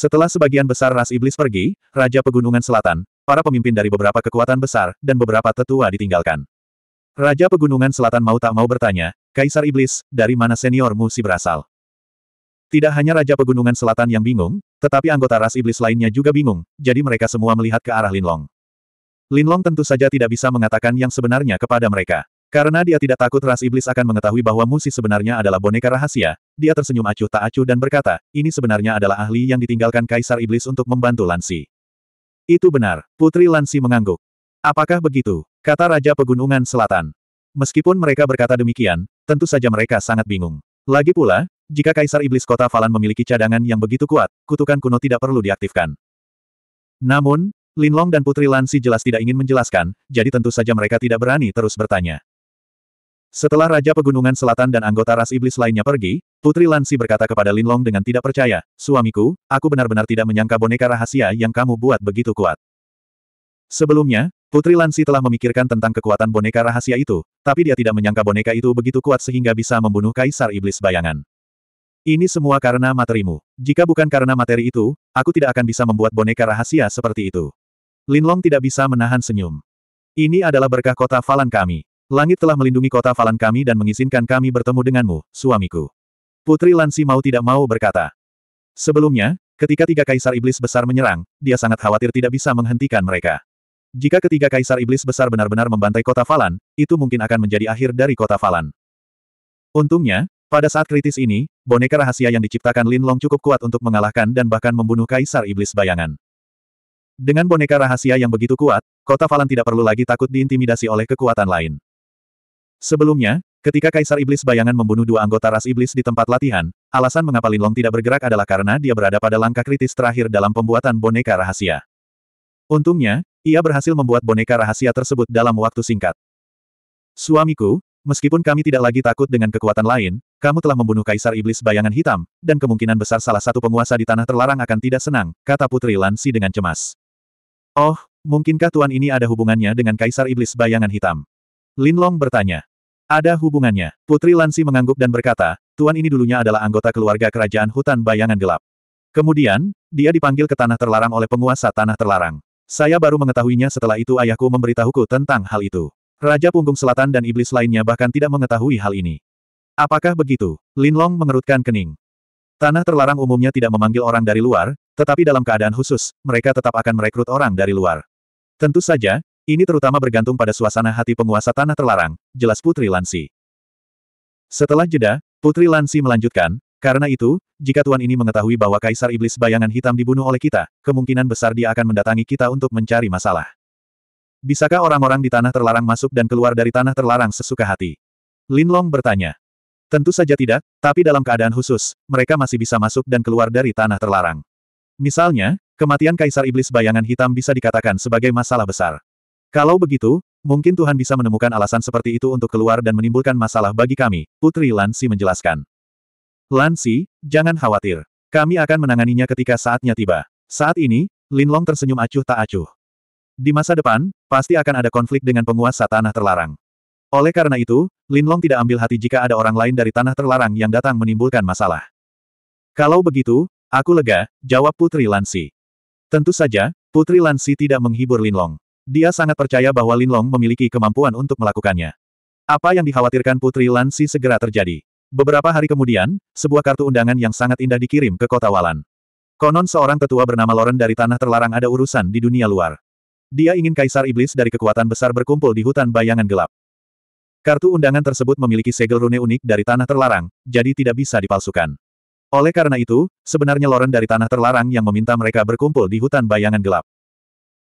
Setelah sebagian besar ras iblis pergi, Raja Pegunungan Selatan, para pemimpin dari beberapa kekuatan besar, dan beberapa tetua ditinggalkan. Raja Pegunungan Selatan mau tak mau bertanya, Kaisar Iblis, dari mana seniormu si berasal? Tidak hanya Raja Pegunungan Selatan yang bingung, tetapi anggota ras iblis lainnya juga bingung, jadi mereka semua melihat ke arah Linlong. Linlong tentu saja tidak bisa mengatakan yang sebenarnya kepada mereka. Karena dia tidak takut ras iblis akan mengetahui bahwa Musi sebenarnya adalah boneka rahasia, dia tersenyum acuh tak acuh dan berkata, ini sebenarnya adalah ahli yang ditinggalkan Kaisar Iblis untuk membantu Lansi. Itu benar, Putri Lansi mengangguk. Apakah begitu? Kata Raja Pegunungan Selatan. Meskipun mereka berkata demikian, tentu saja mereka sangat bingung. Lagi pula, jika Kaisar Iblis Kota Falan memiliki cadangan yang begitu kuat, kutukan kuno tidak perlu diaktifkan. Namun, Linlong dan Putri Lansi jelas tidak ingin menjelaskan, jadi tentu saja mereka tidak berani terus bertanya. Setelah Raja Pegunungan Selatan dan anggota ras iblis lainnya pergi, Putri Lansi berkata kepada Linlong dengan tidak percaya, Suamiku, aku benar-benar tidak menyangka boneka rahasia yang kamu buat begitu kuat. Sebelumnya, Putri Lansi telah memikirkan tentang kekuatan boneka rahasia itu, tapi dia tidak menyangka boneka itu begitu kuat sehingga bisa membunuh Kaisar Iblis Bayangan. Ini semua karena materimu. Jika bukan karena materi itu, aku tidak akan bisa membuat boneka rahasia seperti itu. Linlong tidak bisa menahan senyum. Ini adalah berkah kota Falan kami. Langit telah melindungi kota Falan kami dan mengizinkan kami bertemu denganmu, suamiku. Putri Lansi mau tidak mau berkata. Sebelumnya, ketika tiga kaisar iblis besar menyerang, dia sangat khawatir tidak bisa menghentikan mereka. Jika ketiga kaisar iblis besar benar-benar membantai kota Falan, itu mungkin akan menjadi akhir dari kota Falan. Untungnya, pada saat kritis ini, boneka rahasia yang diciptakan Lin Long cukup kuat untuk mengalahkan dan bahkan membunuh kaisar iblis bayangan. Dengan boneka rahasia yang begitu kuat, kota Falan tidak perlu lagi takut diintimidasi oleh kekuatan lain. Sebelumnya, ketika Kaisar Iblis Bayangan membunuh dua anggota ras iblis di tempat latihan, alasan mengapa Linlong tidak bergerak adalah karena dia berada pada langkah kritis terakhir dalam pembuatan boneka rahasia. Untungnya, ia berhasil membuat boneka rahasia tersebut dalam waktu singkat. Suamiku, meskipun kami tidak lagi takut dengan kekuatan lain, kamu telah membunuh Kaisar Iblis Bayangan Hitam, dan kemungkinan besar salah satu penguasa di Tanah Terlarang akan tidak senang, kata Putri Lansi dengan cemas. Oh, mungkinkah Tuan ini ada hubungannya dengan Kaisar Iblis Bayangan Hitam? Linlong bertanya. Ada hubungannya. Putri Lansi mengangguk dan berkata, Tuan ini dulunya adalah anggota keluarga kerajaan hutan bayangan gelap. Kemudian, dia dipanggil ke tanah terlarang oleh penguasa tanah terlarang. Saya baru mengetahuinya setelah itu ayahku memberitahuku tentang hal itu. Raja Punggung Selatan dan iblis lainnya bahkan tidak mengetahui hal ini. Apakah begitu? Lin Long mengerutkan kening. Tanah terlarang umumnya tidak memanggil orang dari luar, tetapi dalam keadaan khusus, mereka tetap akan merekrut orang dari luar. Tentu saja, ini terutama bergantung pada suasana hati penguasa tanah terlarang, jelas Putri Lansi. Setelah jeda, Putri Lansi melanjutkan, karena itu, jika Tuan ini mengetahui bahwa Kaisar Iblis Bayangan Hitam dibunuh oleh kita, kemungkinan besar dia akan mendatangi kita untuk mencari masalah. Bisakah orang-orang di tanah terlarang masuk dan keluar dari tanah terlarang sesuka hati? Lin Long bertanya. Tentu saja tidak, tapi dalam keadaan khusus, mereka masih bisa masuk dan keluar dari tanah terlarang. Misalnya, kematian Kaisar Iblis Bayangan Hitam bisa dikatakan sebagai masalah besar. Kalau begitu, mungkin Tuhan bisa menemukan alasan seperti itu untuk keluar dan menimbulkan masalah bagi kami, Putri Lansi menjelaskan. Lansi, jangan khawatir. Kami akan menanganinya ketika saatnya tiba. Saat ini, Linlong tersenyum acuh tak acuh. Di masa depan, pasti akan ada konflik dengan penguasa tanah terlarang. Oleh karena itu, Linlong tidak ambil hati jika ada orang lain dari tanah terlarang yang datang menimbulkan masalah. Kalau begitu, aku lega, jawab Putri Lansi. Tentu saja, Putri Lansi tidak menghibur Linlong. Dia sangat percaya bahwa Lin Long memiliki kemampuan untuk melakukannya. Apa yang dikhawatirkan Putri Lansi segera terjadi. Beberapa hari kemudian, sebuah kartu undangan yang sangat indah dikirim ke kota Walan. Konon seorang tetua bernama Loren dari tanah terlarang ada urusan di dunia luar. Dia ingin kaisar iblis dari kekuatan besar berkumpul di hutan bayangan gelap. Kartu undangan tersebut memiliki segel rune unik dari tanah terlarang, jadi tidak bisa dipalsukan. Oleh karena itu, sebenarnya Loren dari tanah terlarang yang meminta mereka berkumpul di hutan bayangan gelap.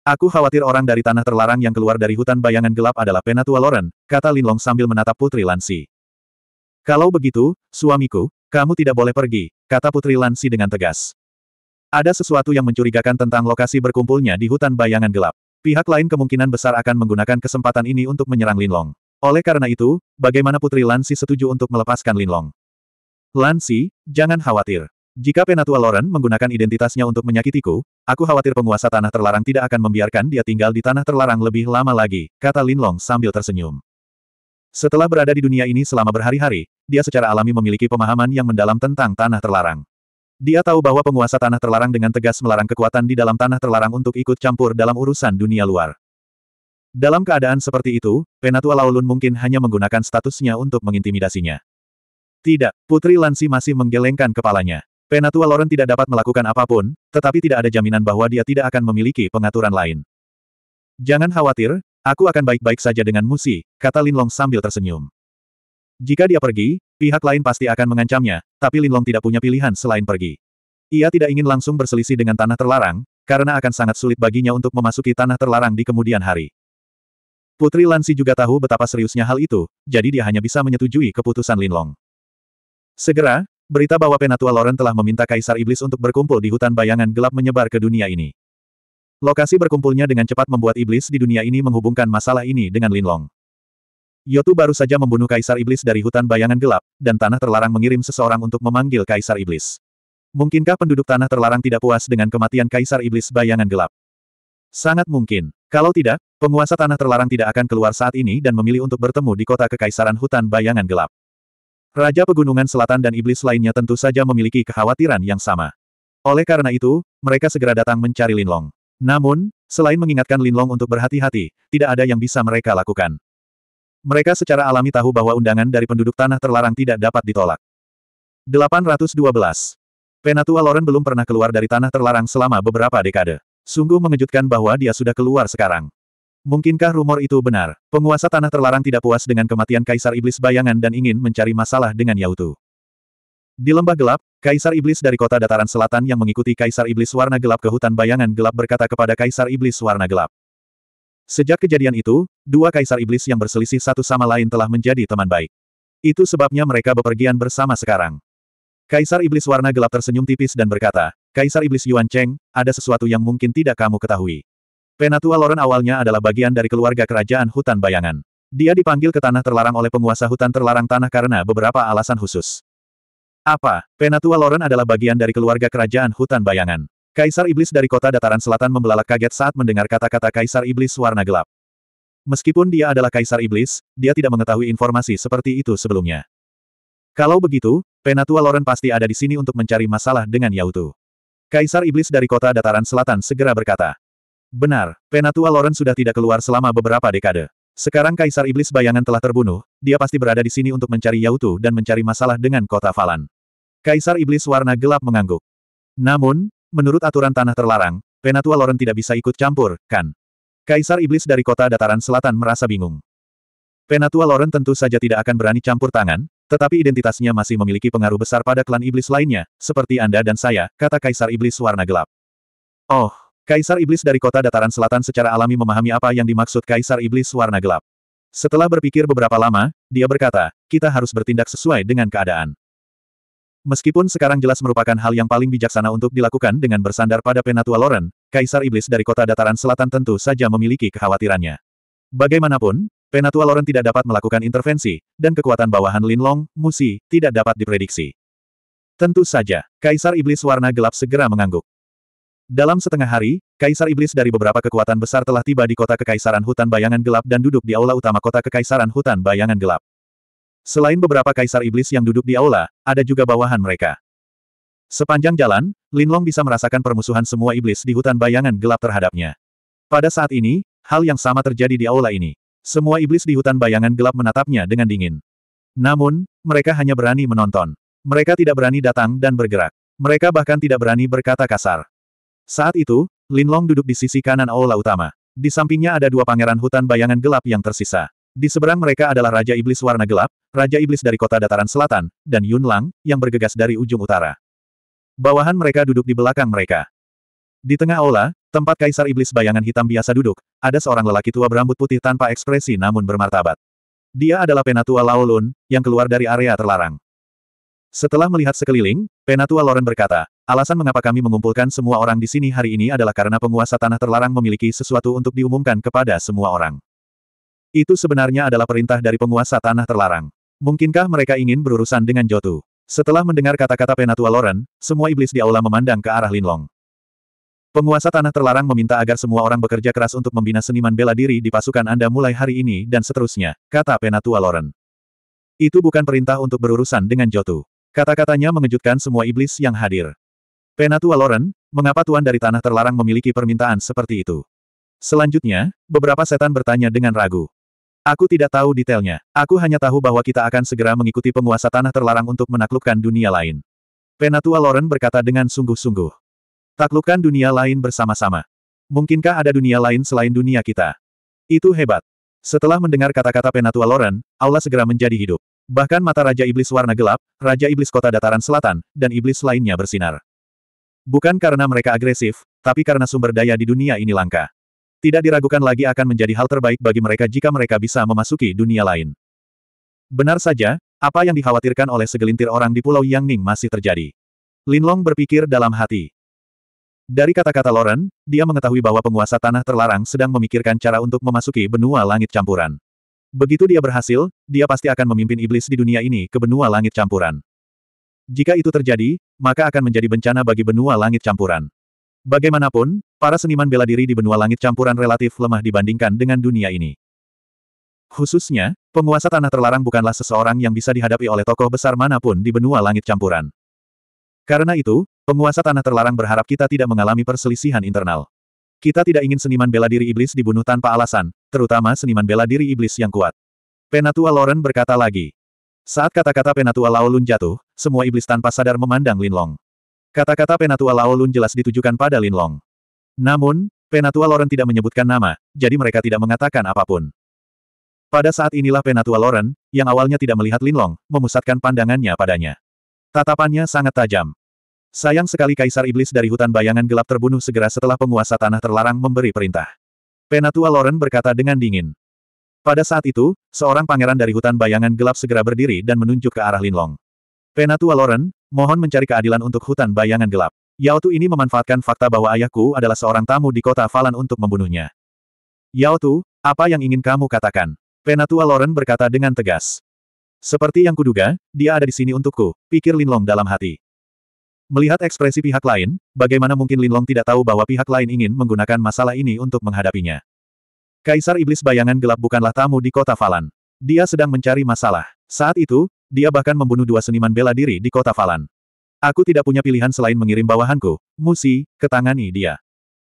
Aku khawatir orang dari tanah terlarang yang keluar dari hutan bayangan gelap adalah Penatua Loren, kata Linlong sambil menatap Putri Lansi. Kalau begitu, suamiku, kamu tidak boleh pergi, kata Putri Lansi dengan tegas. Ada sesuatu yang mencurigakan tentang lokasi berkumpulnya di hutan bayangan gelap. Pihak lain kemungkinan besar akan menggunakan kesempatan ini untuk menyerang Linlong. Oleh karena itu, bagaimana Putri Lansi setuju untuk melepaskan Linlong? Lansi, jangan khawatir. Jika Penatua Loren menggunakan identitasnya untuk menyakitiku, aku khawatir penguasa tanah terlarang tidak akan membiarkan dia tinggal di tanah terlarang lebih lama lagi, kata Lin Long sambil tersenyum. Setelah berada di dunia ini selama berhari-hari, dia secara alami memiliki pemahaman yang mendalam tentang tanah terlarang. Dia tahu bahwa penguasa tanah terlarang dengan tegas melarang kekuatan di dalam tanah terlarang untuk ikut campur dalam urusan dunia luar. Dalam keadaan seperti itu, Penatua Laulun mungkin hanya menggunakan statusnya untuk mengintimidasinya. Tidak, Putri Lansi masih menggelengkan kepalanya. Penatua Loren tidak dapat melakukan apapun, tetapi tidak ada jaminan bahwa dia tidak akan memiliki pengaturan lain. Jangan khawatir, aku akan baik-baik saja dengan Musi, kata Linlong sambil tersenyum. Jika dia pergi, pihak lain pasti akan mengancamnya, tapi Linlong tidak punya pilihan selain pergi. Ia tidak ingin langsung berselisih dengan tanah terlarang, karena akan sangat sulit baginya untuk memasuki tanah terlarang di kemudian hari. Putri Lansi juga tahu betapa seriusnya hal itu, jadi dia hanya bisa menyetujui keputusan Linlong. Segera, berita bahwa Penatua Loren telah meminta Kaisar Iblis untuk berkumpul di hutan bayangan gelap menyebar ke dunia ini. Lokasi berkumpulnya dengan cepat membuat Iblis di dunia ini menghubungkan masalah ini dengan Linlong. Yotu baru saja membunuh Kaisar Iblis dari hutan bayangan gelap, dan Tanah Terlarang mengirim seseorang untuk memanggil Kaisar Iblis. Mungkinkah penduduk Tanah Terlarang tidak puas dengan kematian Kaisar Iblis bayangan gelap? Sangat mungkin. Kalau tidak, penguasa Tanah Terlarang tidak akan keluar saat ini dan memilih untuk bertemu di kota kekaisaran hutan bayangan gelap. Raja Pegunungan Selatan dan Iblis lainnya tentu saja memiliki kekhawatiran yang sama. Oleh karena itu, mereka segera datang mencari Linlong. Namun, selain mengingatkan Linlong untuk berhati-hati, tidak ada yang bisa mereka lakukan. Mereka secara alami tahu bahwa undangan dari penduduk tanah terlarang tidak dapat ditolak. 812. Penatua Loren belum pernah keluar dari tanah terlarang selama beberapa dekade. Sungguh mengejutkan bahwa dia sudah keluar sekarang. Mungkinkah rumor itu benar? Penguasa tanah terlarang tidak puas dengan kematian Kaisar Iblis bayangan dan ingin mencari masalah dengan Yautu. Di lembah gelap, Kaisar Iblis dari kota dataran selatan yang mengikuti Kaisar Iblis warna gelap ke hutan bayangan gelap berkata kepada Kaisar Iblis warna gelap. Sejak kejadian itu, dua Kaisar Iblis yang berselisih satu sama lain telah menjadi teman baik. Itu sebabnya mereka bepergian bersama sekarang. Kaisar Iblis warna gelap tersenyum tipis dan berkata, Kaisar Iblis Yuan Cheng, ada sesuatu yang mungkin tidak kamu ketahui. Penatua Loren awalnya adalah bagian dari keluarga kerajaan hutan bayangan. Dia dipanggil ke tanah terlarang oleh penguasa hutan terlarang tanah karena beberapa alasan khusus. Apa? Penatua Loren adalah bagian dari keluarga kerajaan hutan bayangan. Kaisar Iblis dari kota dataran selatan membelalak kaget saat mendengar kata-kata Kaisar Iblis warna gelap. Meskipun dia adalah Kaisar Iblis, dia tidak mengetahui informasi seperti itu sebelumnya. Kalau begitu, Penatua Loren pasti ada di sini untuk mencari masalah dengan Yautu. Kaisar Iblis dari kota dataran selatan segera berkata, Benar, Penatua Loren sudah tidak keluar selama beberapa dekade. Sekarang Kaisar Iblis Bayangan telah terbunuh, dia pasti berada di sini untuk mencari Yautu dan mencari masalah dengan kota Falan. Kaisar Iblis Warna Gelap mengangguk. Namun, menurut aturan tanah terlarang, Penatua Loren tidak bisa ikut campur, kan? Kaisar Iblis dari kota dataran selatan merasa bingung. Penatua Loren tentu saja tidak akan berani campur tangan, tetapi identitasnya masih memiliki pengaruh besar pada klan iblis lainnya, seperti Anda dan saya, kata Kaisar Iblis Warna Gelap. Oh, Kaisar Iblis dari kota dataran selatan secara alami memahami apa yang dimaksud Kaisar Iblis warna gelap. Setelah berpikir beberapa lama, dia berkata, kita harus bertindak sesuai dengan keadaan. Meskipun sekarang jelas merupakan hal yang paling bijaksana untuk dilakukan dengan bersandar pada Penatua Loren, Kaisar Iblis dari kota dataran selatan tentu saja memiliki kekhawatirannya. Bagaimanapun, Penatua Loren tidak dapat melakukan intervensi, dan kekuatan bawahan Lin Long, Musi, tidak dapat diprediksi. Tentu saja, Kaisar Iblis warna gelap segera mengangguk. Dalam setengah hari, Kaisar Iblis dari beberapa kekuatan besar telah tiba di kota Kekaisaran Hutan Bayangan Gelap dan duduk di aula utama kota Kekaisaran Hutan Bayangan Gelap. Selain beberapa Kaisar Iblis yang duduk di aula, ada juga bawahan mereka. Sepanjang jalan, Lin Long bisa merasakan permusuhan semua iblis di hutan bayangan gelap terhadapnya. Pada saat ini, hal yang sama terjadi di aula ini. Semua iblis di hutan bayangan gelap menatapnya dengan dingin. Namun, mereka hanya berani menonton. Mereka tidak berani datang dan bergerak. Mereka bahkan tidak berani berkata kasar. Saat itu, Lin Long duduk di sisi kanan aula utama. Di sampingnya ada dua pangeran hutan bayangan gelap yang tersisa. Di seberang mereka adalah Raja Iblis Warna Gelap, Raja Iblis dari kota dataran selatan, dan Yun Lang, yang bergegas dari ujung utara. Bawahan mereka duduk di belakang mereka. Di tengah aula, tempat Kaisar Iblis Bayangan Hitam biasa duduk, ada seorang lelaki tua berambut putih tanpa ekspresi namun bermartabat. Dia adalah penatua Laolun, yang keluar dari area terlarang. Setelah melihat sekeliling, Penatua Loren berkata, alasan mengapa kami mengumpulkan semua orang di sini hari ini adalah karena penguasa tanah terlarang memiliki sesuatu untuk diumumkan kepada semua orang. Itu sebenarnya adalah perintah dari penguasa tanah terlarang. Mungkinkah mereka ingin berurusan dengan Jotu? Setelah mendengar kata-kata Penatua Loren, semua iblis di aula memandang ke arah Linlong. Penguasa tanah terlarang meminta agar semua orang bekerja keras untuk membina seniman bela diri di pasukan Anda mulai hari ini dan seterusnya, kata Penatua Loren. Itu bukan perintah untuk berurusan dengan Jotu. Kata-katanya mengejutkan semua iblis yang hadir. Penatua Loren, mengapa tuan dari tanah terlarang memiliki permintaan seperti itu? Selanjutnya, beberapa setan bertanya dengan ragu. Aku tidak tahu detailnya. Aku hanya tahu bahwa kita akan segera mengikuti penguasa tanah terlarang untuk menaklukkan dunia lain. Penatua Loren berkata dengan sungguh-sungguh. Taklukkan dunia lain bersama-sama. Mungkinkah ada dunia lain selain dunia kita? Itu hebat. Setelah mendengar kata-kata Penatua Loren, Allah segera menjadi hidup. Bahkan mata Raja Iblis warna gelap, Raja Iblis kota dataran selatan, dan iblis lainnya bersinar. Bukan karena mereka agresif, tapi karena sumber daya di dunia ini langka. Tidak diragukan lagi akan menjadi hal terbaik bagi mereka jika mereka bisa memasuki dunia lain. Benar saja, apa yang dikhawatirkan oleh segelintir orang di Pulau Yangning masih terjadi. Linlong berpikir dalam hati. Dari kata-kata Loren, dia mengetahui bahwa penguasa tanah terlarang sedang memikirkan cara untuk memasuki benua langit campuran. Begitu dia berhasil, dia pasti akan memimpin iblis di dunia ini ke benua langit campuran. Jika itu terjadi, maka akan menjadi bencana bagi benua langit campuran. Bagaimanapun, para seniman bela diri di benua langit campuran relatif lemah dibandingkan dengan dunia ini. Khususnya, penguasa tanah terlarang bukanlah seseorang yang bisa dihadapi oleh tokoh besar manapun di benua langit campuran. Karena itu, penguasa tanah terlarang berharap kita tidak mengalami perselisihan internal. Kita tidak ingin seniman bela diri iblis dibunuh tanpa alasan, terutama seniman bela diri iblis yang kuat. Penatua Loren berkata lagi. Saat kata-kata Penatua Laolun jatuh, semua iblis tanpa sadar memandang Lin Long. Kata-kata Penatua Laolun jelas ditujukan pada Lin Long. Namun, Penatua Loren tidak menyebutkan nama, jadi mereka tidak mengatakan apapun. Pada saat inilah Penatua Loren, yang awalnya tidak melihat Lin Long, memusatkan pandangannya padanya. Tatapannya sangat tajam. Sayang sekali Kaisar Iblis dari hutan bayangan gelap terbunuh segera setelah penguasa tanah terlarang memberi perintah. Penatua Loren berkata dengan dingin. Pada saat itu, seorang pangeran dari hutan bayangan gelap segera berdiri dan menunjuk ke arah Linlong. Penatua Loren, mohon mencari keadilan untuk hutan bayangan gelap. Yao Tu ini memanfaatkan fakta bahwa ayahku adalah seorang tamu di kota Falan untuk membunuhnya. Yao Tu, apa yang ingin kamu katakan? Penatua Loren berkata dengan tegas. Seperti yang kuduga, dia ada di sini untukku, pikir Linlong dalam hati. Melihat ekspresi pihak lain, bagaimana mungkin Linlong tidak tahu bahwa pihak lain ingin menggunakan masalah ini untuk menghadapinya. Kaisar Iblis Bayangan Gelap bukanlah tamu di kota Falan. Dia sedang mencari masalah. Saat itu, dia bahkan membunuh dua seniman bela diri di kota Falan. Aku tidak punya pilihan selain mengirim bawahanku, Musi, ke tangani dia.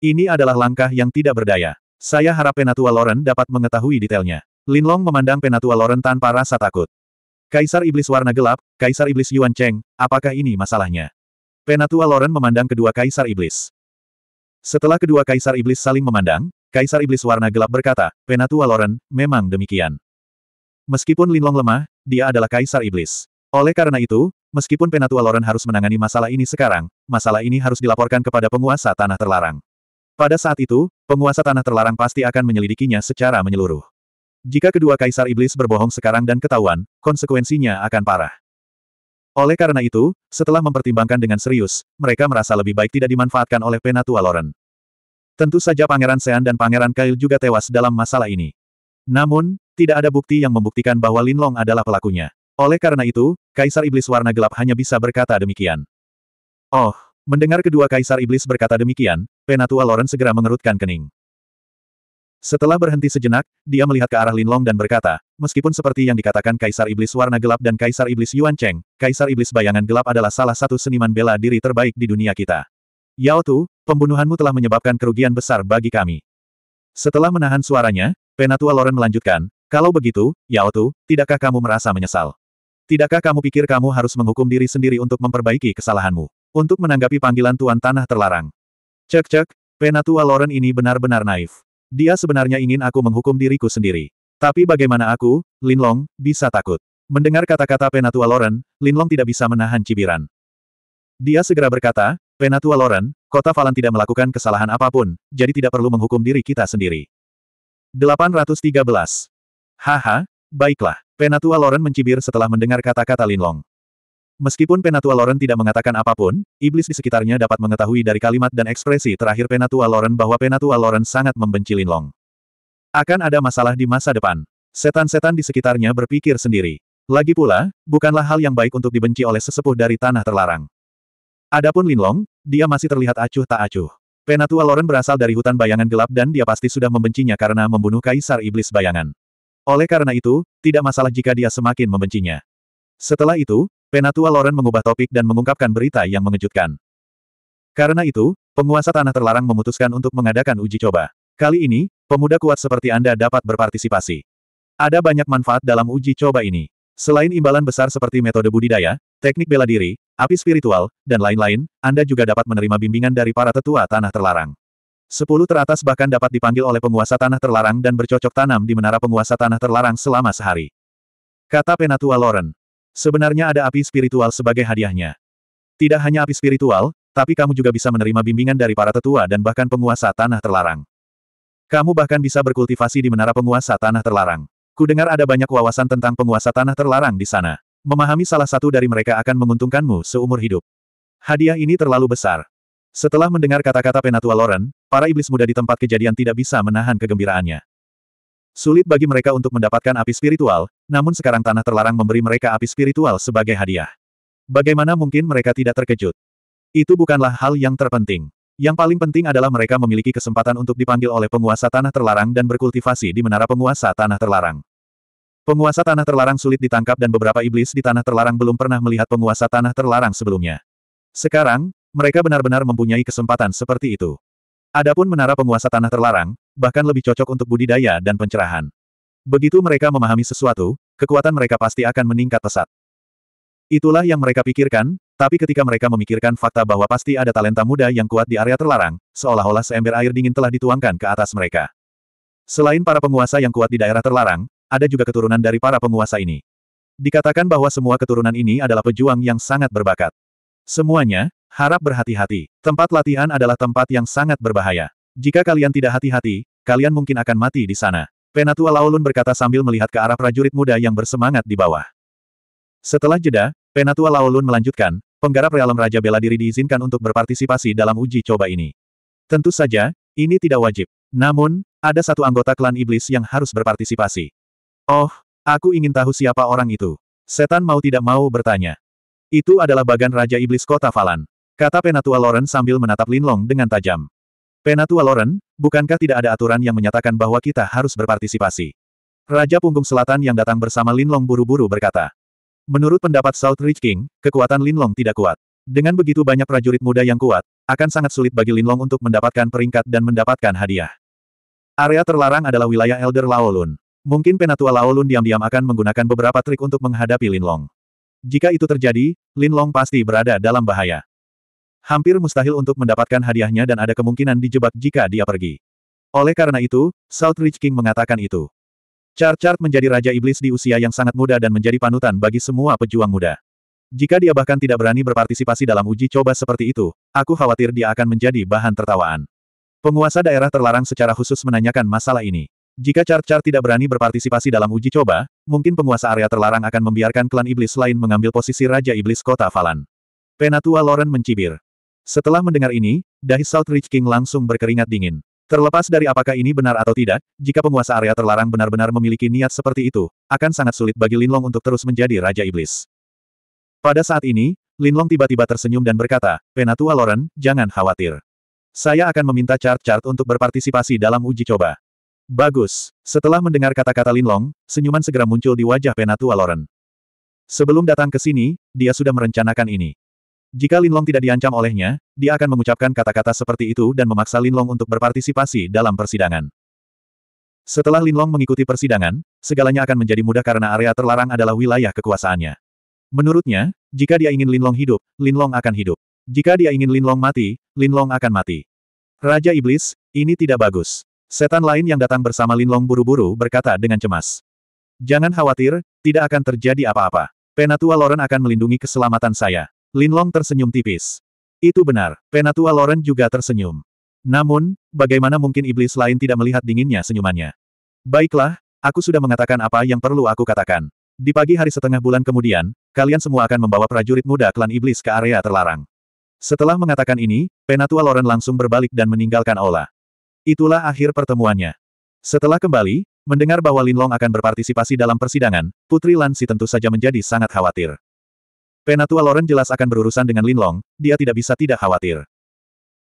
Ini adalah langkah yang tidak berdaya. Saya harap Penatua Loren dapat mengetahui detailnya. Linlong memandang Penatua Loren tanpa rasa takut. Kaisar Iblis Warna Gelap, Kaisar Iblis Yuan Cheng, apakah ini masalahnya? Penatua Loren memandang kedua kaisar iblis. Setelah kedua kaisar iblis saling memandang, kaisar iblis warna gelap berkata, Penatua Loren, memang demikian. Meskipun Linlong lemah, dia adalah kaisar iblis. Oleh karena itu, meskipun Penatua Loren harus menangani masalah ini sekarang, masalah ini harus dilaporkan kepada penguasa tanah terlarang. Pada saat itu, penguasa tanah terlarang pasti akan menyelidikinya secara menyeluruh. Jika kedua kaisar iblis berbohong sekarang dan ketahuan, konsekuensinya akan parah. Oleh karena itu, setelah mempertimbangkan dengan serius, mereka merasa lebih baik tidak dimanfaatkan oleh Penatua Loren. Tentu saja Pangeran Sean dan Pangeran Kyle juga tewas dalam masalah ini. Namun, tidak ada bukti yang membuktikan bahwa Lin Long adalah pelakunya. Oleh karena itu, Kaisar Iblis Warna Gelap hanya bisa berkata demikian. Oh, mendengar kedua Kaisar Iblis berkata demikian, Penatua Loren segera mengerutkan kening. Setelah berhenti sejenak, dia melihat ke arah Lin Long dan berkata, Meskipun seperti yang dikatakan Kaisar Iblis Warna Gelap dan Kaisar Iblis Yuan Cheng, Kaisar Iblis Bayangan Gelap adalah salah satu seniman bela diri terbaik di dunia kita. Yao Tu, pembunuhanmu telah menyebabkan kerugian besar bagi kami. Setelah menahan suaranya, Penatua Loren melanjutkan, kalau begitu, Yao Tu, tidakkah kamu merasa menyesal? Tidakkah kamu pikir kamu harus menghukum diri sendiri untuk memperbaiki kesalahanmu? Untuk menanggapi panggilan Tuan Tanah Terlarang. Cek-cek, Penatua Loren ini benar-benar naif. Dia sebenarnya ingin aku menghukum diriku sendiri. Tapi bagaimana aku, Linlong, bisa takut? Mendengar kata-kata Penatua Loren, Linlong tidak bisa menahan cibiran. Dia segera berkata, Penatua Loren, kota Valan tidak melakukan kesalahan apapun, jadi tidak perlu menghukum diri kita sendiri. 813. Haha, baiklah. Penatua Loren mencibir setelah mendengar kata-kata Linlong. Meskipun Penatua Loren tidak mengatakan apapun, iblis di sekitarnya dapat mengetahui dari kalimat dan ekspresi terakhir Penatua Loren bahwa Penatua Loren sangat membenci Linlong. Akan ada masalah di masa depan. Setan-setan di sekitarnya berpikir sendiri. Lagi pula, bukanlah hal yang baik untuk dibenci oleh sesepuh dari tanah terlarang. Adapun Linlong, dia masih terlihat acuh tak acuh. Penatua Loren berasal dari hutan bayangan gelap dan dia pasti sudah membencinya karena membunuh Kaisar Iblis Bayangan. Oleh karena itu, tidak masalah jika dia semakin membencinya. Setelah itu, Penatua Loren mengubah topik dan mengungkapkan berita yang mengejutkan. Karena itu, penguasa tanah terlarang memutuskan untuk mengadakan uji coba. Kali ini, pemuda kuat seperti Anda dapat berpartisipasi. Ada banyak manfaat dalam uji coba ini. Selain imbalan besar seperti metode budidaya, teknik bela diri, api spiritual, dan lain-lain, Anda juga dapat menerima bimbingan dari para tetua tanah terlarang. Sepuluh teratas bahkan dapat dipanggil oleh penguasa tanah terlarang dan bercocok tanam di menara penguasa tanah terlarang selama sehari. Kata Penatua Loren. Sebenarnya ada api spiritual sebagai hadiahnya. Tidak hanya api spiritual, tapi kamu juga bisa menerima bimbingan dari para tetua dan bahkan penguasa tanah terlarang. Kamu bahkan bisa berkultivasi di menara penguasa tanah terlarang. Kudengar ada banyak wawasan tentang penguasa tanah terlarang di sana. Memahami salah satu dari mereka akan menguntungkanmu seumur hidup. Hadiah ini terlalu besar. Setelah mendengar kata-kata penatua Loren, para iblis muda di tempat kejadian tidak bisa menahan kegembiraannya. Sulit bagi mereka untuk mendapatkan api spiritual, namun sekarang tanah terlarang memberi mereka api spiritual sebagai hadiah. Bagaimana mungkin mereka tidak terkejut? Itu bukanlah hal yang terpenting. Yang paling penting adalah mereka memiliki kesempatan untuk dipanggil oleh penguasa tanah terlarang dan berkultivasi di menara penguasa tanah terlarang. Penguasa tanah terlarang sulit ditangkap dan beberapa iblis di tanah terlarang belum pernah melihat penguasa tanah terlarang sebelumnya. Sekarang, mereka benar-benar mempunyai kesempatan seperti itu. Adapun menara penguasa tanah terlarang, bahkan lebih cocok untuk budidaya dan pencerahan. Begitu mereka memahami sesuatu, kekuatan mereka pasti akan meningkat pesat. Itulah yang mereka pikirkan, tapi ketika mereka memikirkan fakta bahwa pasti ada talenta muda yang kuat di area terlarang, seolah-olah seember air dingin telah dituangkan ke atas mereka. Selain para penguasa yang kuat di daerah terlarang, ada juga keturunan dari para penguasa ini. Dikatakan bahwa semua keturunan ini adalah pejuang yang sangat berbakat. Semuanya, harap berhati-hati. Tempat latihan adalah tempat yang sangat berbahaya. Jika kalian tidak hati-hati, kalian mungkin akan mati di sana. Penatua Laolun berkata sambil melihat ke arah prajurit muda yang bersemangat di bawah. Setelah jeda, Penatua Laolun melanjutkan, penggarap realem Raja Bela Diri diizinkan untuk berpartisipasi dalam uji coba ini. Tentu saja, ini tidak wajib. Namun, ada satu anggota klan iblis yang harus berpartisipasi. Oh, aku ingin tahu siapa orang itu. Setan mau tidak mau bertanya. Itu adalah bagan Raja Iblis Kota Falan. Kata Penatua Loren sambil menatap Linlong dengan tajam. Penatua Loren, bukankah tidak ada aturan yang menyatakan bahwa kita harus berpartisipasi? Raja Punggung Selatan yang datang bersama Linlong buru-buru berkata. Menurut pendapat Ridge King, kekuatan Linlong tidak kuat. Dengan begitu banyak prajurit muda yang kuat, akan sangat sulit bagi Linlong untuk mendapatkan peringkat dan mendapatkan hadiah. Area terlarang adalah wilayah Elder Laolun. Mungkin Penatua Laolun diam-diam akan menggunakan beberapa trik untuk menghadapi Linlong. Jika itu terjadi, Linlong pasti berada dalam bahaya. Hampir mustahil untuk mendapatkan hadiahnya dan ada kemungkinan dijebak jika dia pergi. Oleh karena itu, Southridge King mengatakan itu. Char-Char menjadi Raja Iblis di usia yang sangat muda dan menjadi panutan bagi semua pejuang muda. Jika dia bahkan tidak berani berpartisipasi dalam uji coba seperti itu, aku khawatir dia akan menjadi bahan tertawaan. Penguasa daerah terlarang secara khusus menanyakan masalah ini. Jika Char-Char tidak berani berpartisipasi dalam uji coba, mungkin penguasa area terlarang akan membiarkan klan iblis lain mengambil posisi Raja Iblis Kota Falan. Penatua Loren mencibir. Setelah mendengar ini, Dahi Southridge King langsung berkeringat dingin. Terlepas dari apakah ini benar atau tidak, jika penguasa area terlarang benar-benar memiliki niat seperti itu, akan sangat sulit bagi Linlong untuk terus menjadi Raja Iblis. Pada saat ini, Linlong tiba-tiba tersenyum dan berkata, Penatua Loren, jangan khawatir. Saya akan meminta chart-chart untuk berpartisipasi dalam uji coba. Bagus. Setelah mendengar kata-kata Linlong, senyuman segera muncul di wajah Penatua Loren. Sebelum datang ke sini, dia sudah merencanakan ini. Jika Linlong tidak diancam olehnya, dia akan mengucapkan kata-kata seperti itu dan memaksa Linlong untuk berpartisipasi dalam persidangan. Setelah Linlong mengikuti persidangan, segalanya akan menjadi mudah karena area terlarang adalah wilayah kekuasaannya. Menurutnya, jika dia ingin Linlong hidup, Linlong akan hidup. Jika dia ingin Linlong mati, Linlong akan mati. Raja Iblis, ini tidak bagus. Setan lain yang datang bersama Linlong buru-buru berkata dengan cemas. Jangan khawatir, tidak akan terjadi apa-apa. Penatua Loren akan melindungi keselamatan saya. Linlong tersenyum tipis. Itu benar, Penatua Loren juga tersenyum. Namun, bagaimana mungkin iblis lain tidak melihat dinginnya senyumannya? Baiklah, aku sudah mengatakan apa yang perlu aku katakan. Di pagi hari setengah bulan kemudian, kalian semua akan membawa prajurit muda klan iblis ke area terlarang. Setelah mengatakan ini, Penatua Loren langsung berbalik dan meninggalkan Ola. Itulah akhir pertemuannya. Setelah kembali, mendengar bahwa Linlong akan berpartisipasi dalam persidangan, Putri Lansi tentu saja menjadi sangat khawatir. Penatua Loren jelas akan berurusan dengan Linlong, dia tidak bisa tidak khawatir.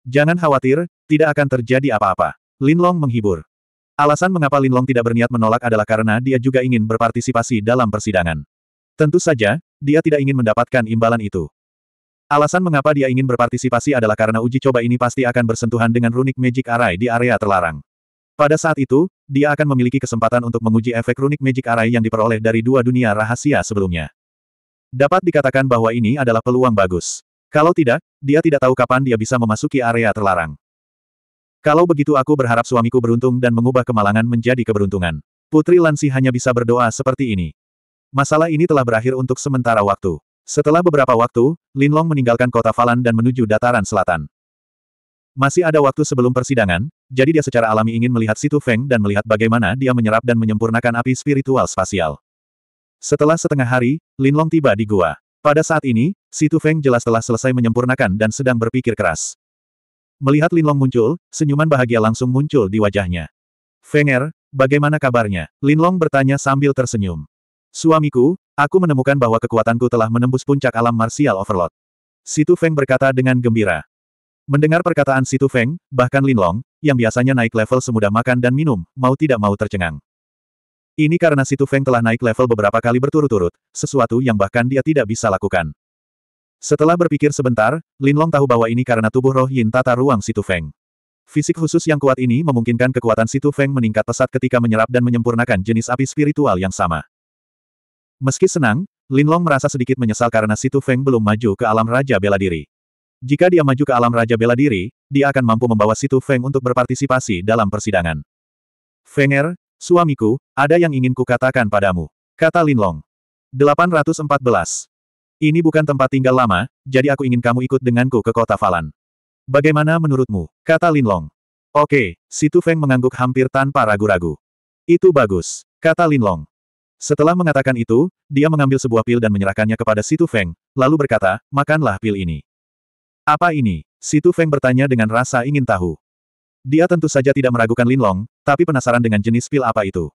Jangan khawatir, tidak akan terjadi apa-apa. Linlong menghibur. Alasan mengapa Linlong tidak berniat menolak adalah karena dia juga ingin berpartisipasi dalam persidangan. Tentu saja, dia tidak ingin mendapatkan imbalan itu. Alasan mengapa dia ingin berpartisipasi adalah karena uji coba ini pasti akan bersentuhan dengan runik magic array di area terlarang. Pada saat itu, dia akan memiliki kesempatan untuk menguji efek runik magic array yang diperoleh dari dua dunia rahasia sebelumnya. Dapat dikatakan bahwa ini adalah peluang bagus. Kalau tidak, dia tidak tahu kapan dia bisa memasuki area terlarang. Kalau begitu aku berharap suamiku beruntung dan mengubah kemalangan menjadi keberuntungan. Putri Lansi hanya bisa berdoa seperti ini. Masalah ini telah berakhir untuk sementara waktu. Setelah beberapa waktu, Linlong meninggalkan kota Falan dan menuju dataran selatan. Masih ada waktu sebelum persidangan, jadi dia secara alami ingin melihat situ Feng dan melihat bagaimana dia menyerap dan menyempurnakan api spiritual spasial. Setelah setengah hari, Linlong tiba di gua. Pada saat ini, Situ Feng jelas telah selesai menyempurnakan dan sedang berpikir keras. Melihat Linlong muncul, senyuman bahagia langsung muncul di wajahnya. Feng'er, bagaimana kabarnya? Linlong bertanya sambil tersenyum. Suamiku, aku menemukan bahwa kekuatanku telah menembus puncak alam martial overload. Situ Feng berkata dengan gembira. Mendengar perkataan Situ Feng, bahkan Linlong, yang biasanya naik level semudah makan dan minum, mau tidak mau tercengang. Ini karena Situ Feng telah naik level beberapa kali berturut-turut, sesuatu yang bahkan dia tidak bisa lakukan. Setelah berpikir sebentar, Linlong tahu bahwa ini karena tubuh roh Yin tata ruang Situ Feng. Fisik khusus yang kuat ini memungkinkan kekuatan Situ Feng meningkat pesat ketika menyerap dan menyempurnakan jenis api spiritual yang sama. Meski senang, Linlong merasa sedikit menyesal karena Situ Feng belum maju ke alam Raja Bela Diri. Jika dia maju ke alam Raja Bela Diri, dia akan mampu membawa Situ Feng untuk berpartisipasi dalam persidangan. Fenger, suamiku, ada yang ingin kukatakan padamu. Kata Linlong. 814. Ini bukan tempat tinggal lama, jadi aku ingin kamu ikut denganku ke kota Falan. Bagaimana menurutmu? Kata Linlong. Oke, Situ Feng mengangguk hampir tanpa ragu-ragu. Itu bagus, kata Linlong. Setelah mengatakan itu, dia mengambil sebuah pil dan menyerahkannya kepada Situ Feng, lalu berkata, makanlah pil ini. Apa ini? Situ Feng bertanya dengan rasa ingin tahu. Dia tentu saja tidak meragukan Linlong, tapi penasaran dengan jenis pil apa itu.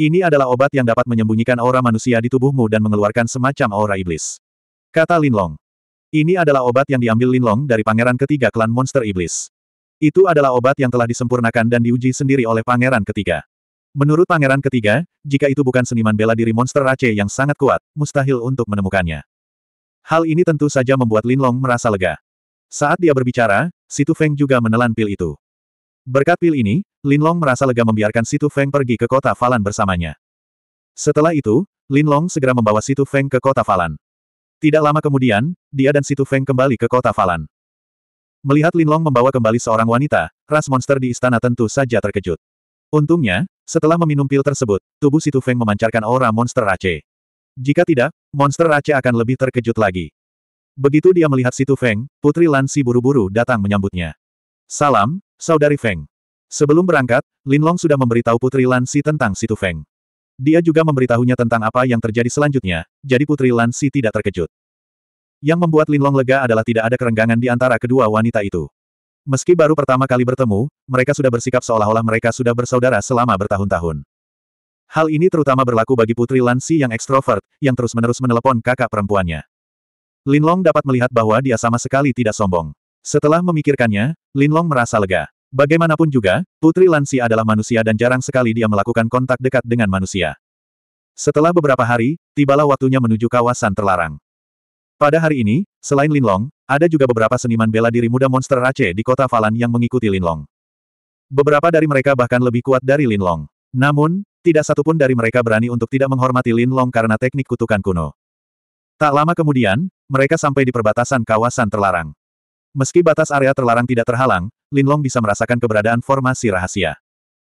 Ini adalah obat yang dapat menyembunyikan aura manusia di tubuhmu dan mengeluarkan semacam aura iblis. Kata Linlong. Ini adalah obat yang diambil Linlong dari pangeran ketiga klan monster iblis. Itu adalah obat yang telah disempurnakan dan diuji sendiri oleh pangeran ketiga. Menurut pangeran ketiga, jika itu bukan seniman bela diri monster race yang sangat kuat, mustahil untuk menemukannya. Hal ini tentu saja membuat Linlong merasa lega. Saat dia berbicara, Situ Feng juga menelan pil itu. Berkat pil ini, Linlong merasa lega membiarkan Situ Feng pergi ke kota Falan bersamanya. Setelah itu, Linlong segera membawa Situ Feng ke kota Falan. Tidak lama kemudian, dia dan Situ Feng kembali ke kota Falan. Melihat Linlong membawa kembali seorang wanita, ras monster di istana tentu saja terkejut. Untungnya, setelah meminum pil tersebut, tubuh Situ Feng memancarkan aura monster Aceh. Jika tidak, monster Aceh akan lebih terkejut lagi. Begitu dia melihat Situ Feng, Putri Lansi buru-buru datang menyambutnya. Salam, Saudari Feng. Sebelum berangkat, Lin Long sudah memberitahu Putri Lansi tentang situ Feng. Dia juga memberitahunya tentang apa yang terjadi selanjutnya, jadi Putri Lansi tidak terkejut. Yang membuat Lin Long lega adalah tidak ada kerenggangan di antara kedua wanita itu. Meski baru pertama kali bertemu, mereka sudah bersikap seolah-olah mereka sudah bersaudara selama bertahun-tahun. Hal ini terutama berlaku bagi Putri Lansi yang ekstrovert, yang terus-menerus menelepon kakak perempuannya. Lin Long dapat melihat bahwa dia sama sekali tidak sombong. Setelah memikirkannya, Linlong merasa lega. Bagaimanapun juga, Putri Lansi adalah manusia dan jarang sekali dia melakukan kontak dekat dengan manusia. Setelah beberapa hari, tibalah waktunya menuju kawasan terlarang. Pada hari ini, selain Linlong, ada juga beberapa seniman bela diri muda monster Rache di kota Falan yang mengikuti Linlong. Beberapa dari mereka bahkan lebih kuat dari Linlong. Namun, tidak satu pun dari mereka berani untuk tidak menghormati Linlong karena teknik kutukan kuno. Tak lama kemudian, mereka sampai di perbatasan kawasan terlarang. Meski batas area terlarang tidak terhalang, Linlong bisa merasakan keberadaan formasi rahasia.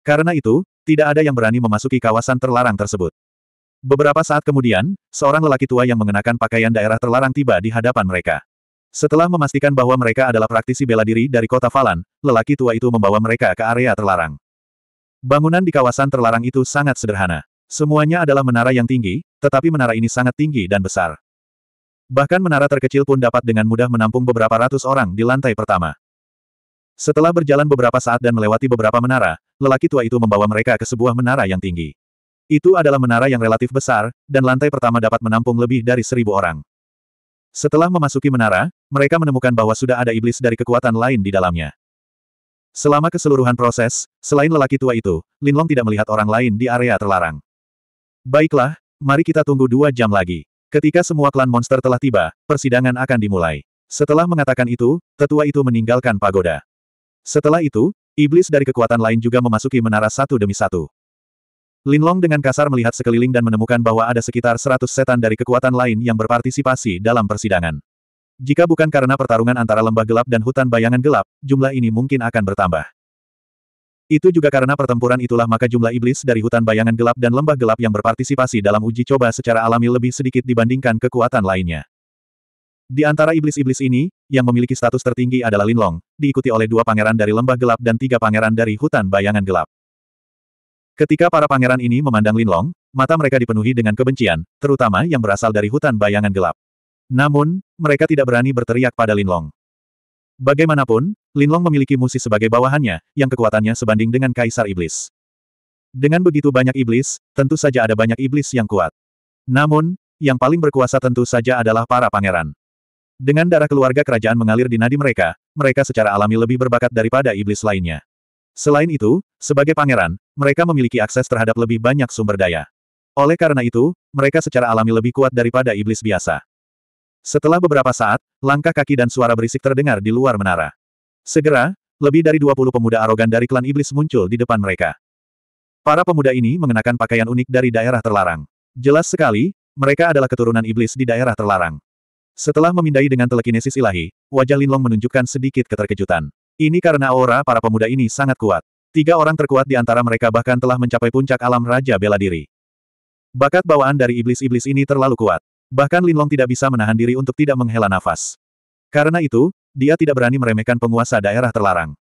Karena itu, tidak ada yang berani memasuki kawasan terlarang tersebut. Beberapa saat kemudian, seorang lelaki tua yang mengenakan pakaian daerah terlarang tiba di hadapan mereka. Setelah memastikan bahwa mereka adalah praktisi bela diri dari kota Falan, lelaki tua itu membawa mereka ke area terlarang. Bangunan di kawasan terlarang itu sangat sederhana. Semuanya adalah menara yang tinggi, tetapi menara ini sangat tinggi dan besar. Bahkan menara terkecil pun dapat dengan mudah menampung beberapa ratus orang di lantai pertama. Setelah berjalan beberapa saat dan melewati beberapa menara, lelaki tua itu membawa mereka ke sebuah menara yang tinggi. Itu adalah menara yang relatif besar, dan lantai pertama dapat menampung lebih dari seribu orang. Setelah memasuki menara, mereka menemukan bahwa sudah ada iblis dari kekuatan lain di dalamnya. Selama keseluruhan proses, selain lelaki tua itu, Linlong tidak melihat orang lain di area terlarang. Baiklah, mari kita tunggu dua jam lagi. Ketika semua klan monster telah tiba, persidangan akan dimulai. Setelah mengatakan itu, tetua itu meninggalkan pagoda. Setelah itu, iblis dari kekuatan lain juga memasuki menara satu demi satu. Linlong dengan kasar melihat sekeliling dan menemukan bahwa ada sekitar 100 setan dari kekuatan lain yang berpartisipasi dalam persidangan. Jika bukan karena pertarungan antara lembah gelap dan hutan bayangan gelap, jumlah ini mungkin akan bertambah. Itu juga karena pertempuran itulah maka jumlah iblis dari hutan bayangan gelap dan lembah gelap yang berpartisipasi dalam uji coba secara alami lebih sedikit dibandingkan kekuatan lainnya. Di antara iblis-iblis ini, yang memiliki status tertinggi adalah Linlong, diikuti oleh dua pangeran dari lembah gelap dan tiga pangeran dari hutan bayangan gelap. Ketika para pangeran ini memandang Linlong, mata mereka dipenuhi dengan kebencian, terutama yang berasal dari hutan bayangan gelap. Namun, mereka tidak berani berteriak pada Linlong. Bagaimanapun, Linlong memiliki Musi sebagai bawahannya, yang kekuatannya sebanding dengan Kaisar Iblis. Dengan begitu banyak iblis, tentu saja ada banyak iblis yang kuat. Namun, yang paling berkuasa tentu saja adalah para pangeran. Dengan darah keluarga kerajaan mengalir di nadi mereka, mereka secara alami lebih berbakat daripada iblis lainnya. Selain itu, sebagai pangeran, mereka memiliki akses terhadap lebih banyak sumber daya. Oleh karena itu, mereka secara alami lebih kuat daripada iblis biasa. Setelah beberapa saat, langkah kaki dan suara berisik terdengar di luar menara. Segera, lebih dari 20 pemuda arogan dari klan iblis muncul di depan mereka. Para pemuda ini mengenakan pakaian unik dari daerah terlarang. Jelas sekali, mereka adalah keturunan iblis di daerah terlarang. Setelah memindai dengan telekinesis ilahi, wajah Linlong menunjukkan sedikit keterkejutan. Ini karena aura para pemuda ini sangat kuat. Tiga orang terkuat di antara mereka bahkan telah mencapai puncak alam Raja Bela Diri. Bakat bawaan dari iblis-iblis ini terlalu kuat. Bahkan Linlong tidak bisa menahan diri untuk tidak menghela nafas. Karena itu, dia tidak berani meremehkan penguasa daerah terlarang.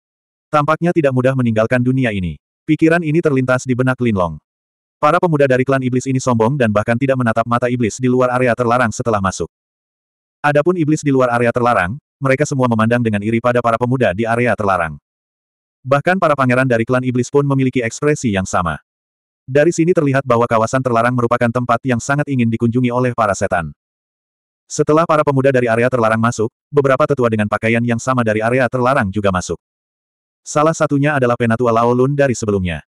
Tampaknya tidak mudah meninggalkan dunia ini. Pikiran ini terlintas di benak Linlong. Para pemuda dari klan iblis ini sombong dan bahkan tidak menatap mata iblis di luar area terlarang setelah masuk. Adapun iblis di luar area terlarang, mereka semua memandang dengan iri pada para pemuda di area terlarang. Bahkan para pangeran dari klan iblis pun memiliki ekspresi yang sama. Dari sini terlihat bahwa kawasan terlarang merupakan tempat yang sangat ingin dikunjungi oleh para setan. Setelah para pemuda dari area terlarang masuk, beberapa tetua dengan pakaian yang sama dari area terlarang juga masuk. Salah satunya adalah Penatua Laolun dari sebelumnya.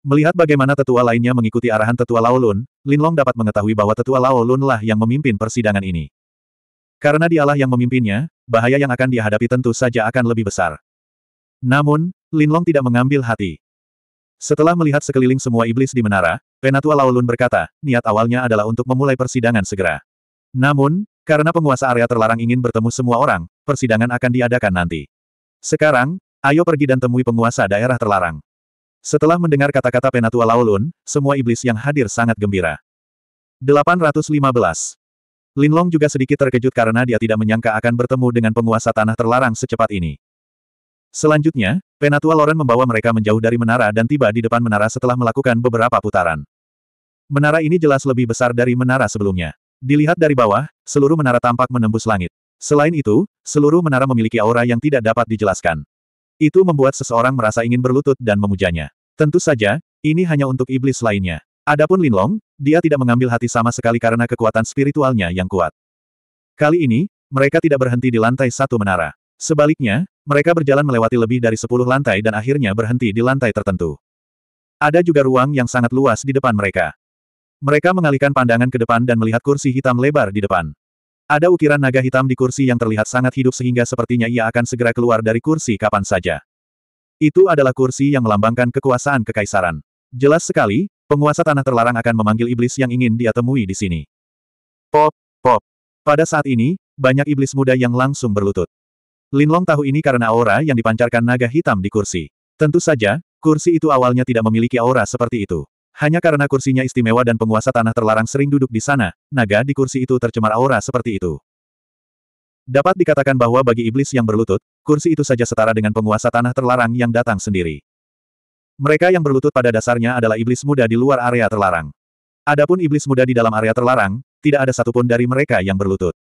Melihat bagaimana tetua lainnya mengikuti arahan tetua Laolun, Linlong dapat mengetahui bahwa tetua Laolun lah yang memimpin persidangan ini. Karena dialah yang memimpinnya, bahaya yang akan dihadapi tentu saja akan lebih besar. Namun, Linlong tidak mengambil hati. Setelah melihat sekeliling semua iblis di menara, Penatua Laolun berkata, niat awalnya adalah untuk memulai persidangan segera. Namun, karena penguasa area terlarang ingin bertemu semua orang, persidangan akan diadakan nanti. Sekarang, ayo pergi dan temui penguasa daerah terlarang. Setelah mendengar kata-kata Penatua Laolun, semua iblis yang hadir sangat gembira. 815. Linlong juga sedikit terkejut karena dia tidak menyangka akan bertemu dengan penguasa tanah terlarang secepat ini. Selanjutnya, Penatua Loren membawa mereka menjauh dari menara dan tiba di depan menara setelah melakukan beberapa putaran. Menara ini jelas lebih besar dari menara sebelumnya. Dilihat dari bawah, seluruh menara tampak menembus langit. Selain itu, seluruh menara memiliki aura yang tidak dapat dijelaskan. Itu membuat seseorang merasa ingin berlutut dan memujanya. Tentu saja, ini hanya untuk iblis lainnya. Adapun Linlong, dia tidak mengambil hati sama sekali karena kekuatan spiritualnya yang kuat. Kali ini, mereka tidak berhenti di lantai satu menara. Sebaliknya, mereka berjalan melewati lebih dari sepuluh lantai dan akhirnya berhenti di lantai tertentu. Ada juga ruang yang sangat luas di depan mereka. Mereka mengalihkan pandangan ke depan dan melihat kursi hitam lebar di depan. Ada ukiran naga hitam di kursi yang terlihat sangat hidup sehingga sepertinya ia akan segera keluar dari kursi kapan saja. Itu adalah kursi yang melambangkan kekuasaan kekaisaran. Jelas sekali, penguasa tanah terlarang akan memanggil iblis yang ingin dia temui di sini. Pop, pop. Pada saat ini, banyak iblis muda yang langsung berlutut. Linlong tahu ini karena aura yang dipancarkan naga hitam di kursi. Tentu saja, kursi itu awalnya tidak memiliki aura seperti itu. Hanya karena kursinya istimewa dan penguasa tanah terlarang sering duduk di sana, naga di kursi itu tercemar aura seperti itu. Dapat dikatakan bahwa bagi iblis yang berlutut, kursi itu saja setara dengan penguasa tanah terlarang yang datang sendiri. Mereka yang berlutut pada dasarnya adalah iblis muda di luar area terlarang. Adapun iblis muda di dalam area terlarang, tidak ada satupun dari mereka yang berlutut.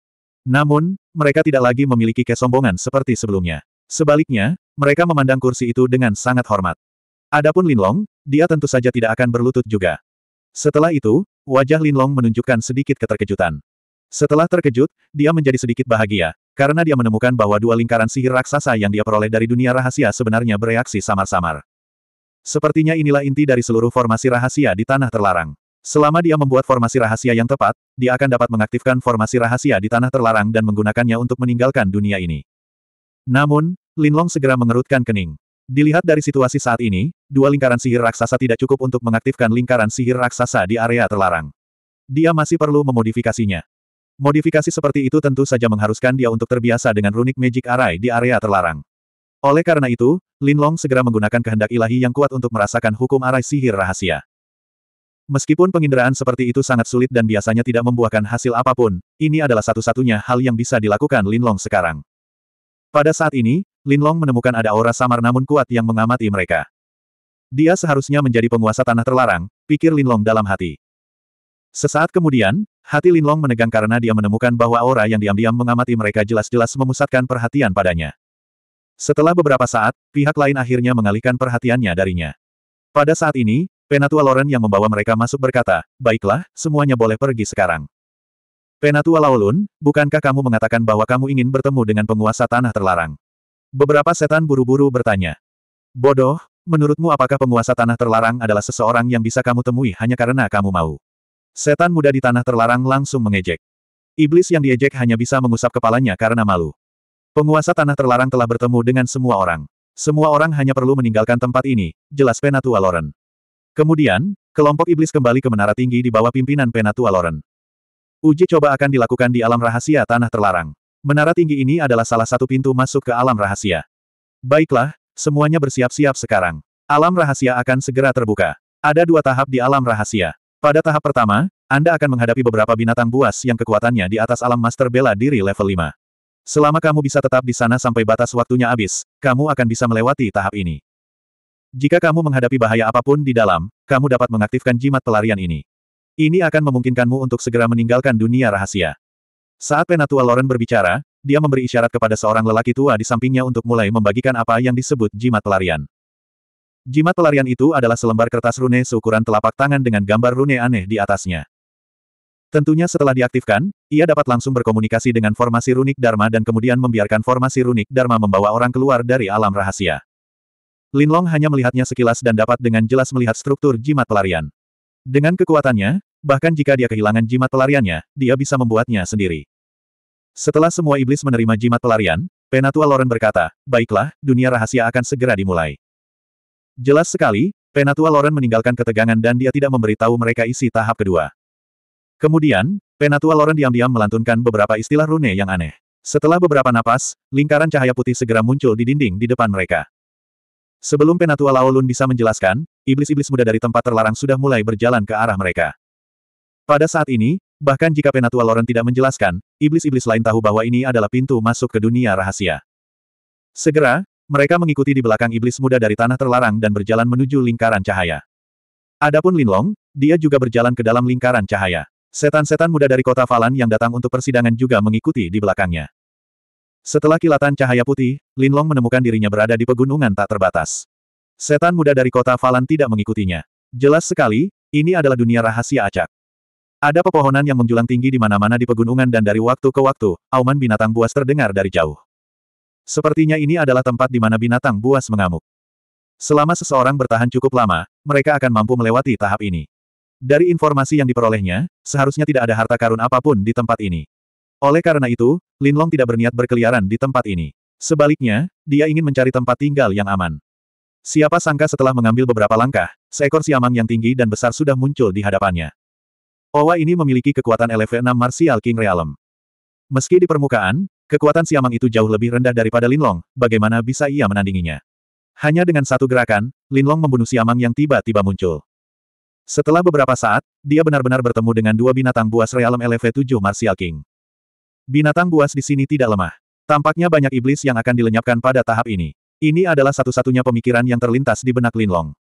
Namun, mereka tidak lagi memiliki kesombongan seperti sebelumnya. Sebaliknya, mereka memandang kursi itu dengan sangat hormat. Adapun Linlong, dia tentu saja tidak akan berlutut juga. Setelah itu, wajah Linlong menunjukkan sedikit keterkejutan. Setelah terkejut, dia menjadi sedikit bahagia, karena dia menemukan bahwa dua lingkaran sihir raksasa yang dia peroleh dari dunia rahasia sebenarnya bereaksi samar-samar. Sepertinya inilah inti dari seluruh formasi rahasia di tanah terlarang. Selama dia membuat formasi rahasia yang tepat, dia akan dapat mengaktifkan formasi rahasia di tanah terlarang dan menggunakannya untuk meninggalkan dunia ini. Namun, Linlong segera mengerutkan kening. Dilihat dari situasi saat ini, dua lingkaran sihir raksasa tidak cukup untuk mengaktifkan lingkaran sihir raksasa di area terlarang. Dia masih perlu memodifikasinya. Modifikasi seperti itu tentu saja mengharuskan dia untuk terbiasa dengan runik magic array di area terlarang. Oleh karena itu, Linlong segera menggunakan kehendak ilahi yang kuat untuk merasakan hukum array sihir rahasia. Meskipun penginderaan seperti itu sangat sulit dan biasanya tidak membuahkan hasil apapun, ini adalah satu-satunya hal yang bisa dilakukan Linlong sekarang. Pada saat ini, Linlong menemukan ada aura samar namun kuat yang mengamati mereka. Dia seharusnya menjadi penguasa tanah terlarang, pikir Linlong dalam hati. Sesaat kemudian, hati Linlong menegang karena dia menemukan bahwa aura yang diam-diam mengamati mereka jelas-jelas memusatkan perhatian padanya. Setelah beberapa saat, pihak lain akhirnya mengalihkan perhatiannya darinya. Pada saat ini, Penatua Loren yang membawa mereka masuk berkata, Baiklah, semuanya boleh pergi sekarang. Penatua Laolun, bukankah kamu mengatakan bahwa kamu ingin bertemu dengan penguasa tanah terlarang? Beberapa setan buru-buru bertanya. Bodoh, menurutmu apakah penguasa tanah terlarang adalah seseorang yang bisa kamu temui hanya karena kamu mau? Setan muda di tanah terlarang langsung mengejek. Iblis yang diejek hanya bisa mengusap kepalanya karena malu. Penguasa tanah terlarang telah bertemu dengan semua orang. Semua orang hanya perlu meninggalkan tempat ini, jelas Penatua Loren. Kemudian, kelompok iblis kembali ke menara tinggi di bawah pimpinan Penatua Loren. Uji coba akan dilakukan di alam rahasia tanah terlarang. Menara tinggi ini adalah salah satu pintu masuk ke alam rahasia. Baiklah, semuanya bersiap-siap sekarang. Alam rahasia akan segera terbuka. Ada dua tahap di alam rahasia. Pada tahap pertama, Anda akan menghadapi beberapa binatang buas yang kekuatannya di atas alam master bela diri level 5. Selama kamu bisa tetap di sana sampai batas waktunya habis, kamu akan bisa melewati tahap ini. Jika kamu menghadapi bahaya apapun di dalam, kamu dapat mengaktifkan jimat pelarian ini. Ini akan memungkinkanmu untuk segera meninggalkan dunia rahasia. Saat Penatua Loren berbicara, dia memberi isyarat kepada seorang lelaki tua di sampingnya untuk mulai membagikan apa yang disebut jimat pelarian. Jimat pelarian itu adalah selembar kertas rune seukuran telapak tangan dengan gambar rune aneh di atasnya. Tentunya setelah diaktifkan, ia dapat langsung berkomunikasi dengan formasi runik Dharma dan kemudian membiarkan formasi runik Dharma membawa orang keluar dari alam rahasia. Linlong hanya melihatnya sekilas dan dapat dengan jelas melihat struktur jimat pelarian. Dengan kekuatannya, bahkan jika dia kehilangan jimat pelariannya, dia bisa membuatnya sendiri. Setelah semua iblis menerima jimat pelarian, Penatua Loren berkata, baiklah, dunia rahasia akan segera dimulai. Jelas sekali, Penatua Loren meninggalkan ketegangan dan dia tidak memberitahu mereka isi tahap kedua. Kemudian, Penatua Loren diam-diam melantunkan beberapa istilah rune yang aneh. Setelah beberapa napas, lingkaran cahaya putih segera muncul di dinding di depan mereka. Sebelum Penatua Laolun bisa menjelaskan, iblis-iblis muda dari tempat terlarang sudah mulai berjalan ke arah mereka. Pada saat ini, bahkan jika Penatua Loren tidak menjelaskan, iblis-iblis lain tahu bahwa ini adalah pintu masuk ke dunia rahasia. Segera, mereka mengikuti di belakang iblis muda dari tanah terlarang dan berjalan menuju lingkaran cahaya. Adapun Linlong, dia juga berjalan ke dalam lingkaran cahaya. Setan-setan muda dari kota Falan yang datang untuk persidangan juga mengikuti di belakangnya. Setelah kilatan cahaya putih, Linlong menemukan dirinya berada di pegunungan tak terbatas. Setan muda dari kota Falan tidak mengikutinya. Jelas sekali, ini adalah dunia rahasia acak. Ada pepohonan yang menjulang tinggi di mana-mana di pegunungan dan dari waktu ke waktu, auman binatang buas terdengar dari jauh. Sepertinya ini adalah tempat di mana binatang buas mengamuk. Selama seseorang bertahan cukup lama, mereka akan mampu melewati tahap ini. Dari informasi yang diperolehnya, seharusnya tidak ada harta karun apapun di tempat ini. Oleh karena itu, Linlong tidak berniat berkeliaran di tempat ini. Sebaliknya, dia ingin mencari tempat tinggal yang aman. Siapa sangka setelah mengambil beberapa langkah, seekor siamang yang tinggi dan besar sudah muncul di hadapannya. Owa ini memiliki kekuatan LV6 Martial King Realm. Meski di permukaan, kekuatan siamang itu jauh lebih rendah daripada Linlong, bagaimana bisa ia menandinginya? Hanya dengan satu gerakan, Linlong membunuh siamang yang tiba-tiba muncul. Setelah beberapa saat, dia benar-benar bertemu dengan dua binatang buas Realm LV7 Martial King. Binatang buas di sini tidak lemah. Tampaknya banyak iblis yang akan dilenyapkan pada tahap ini. Ini adalah satu-satunya pemikiran yang terlintas di benak Linlong.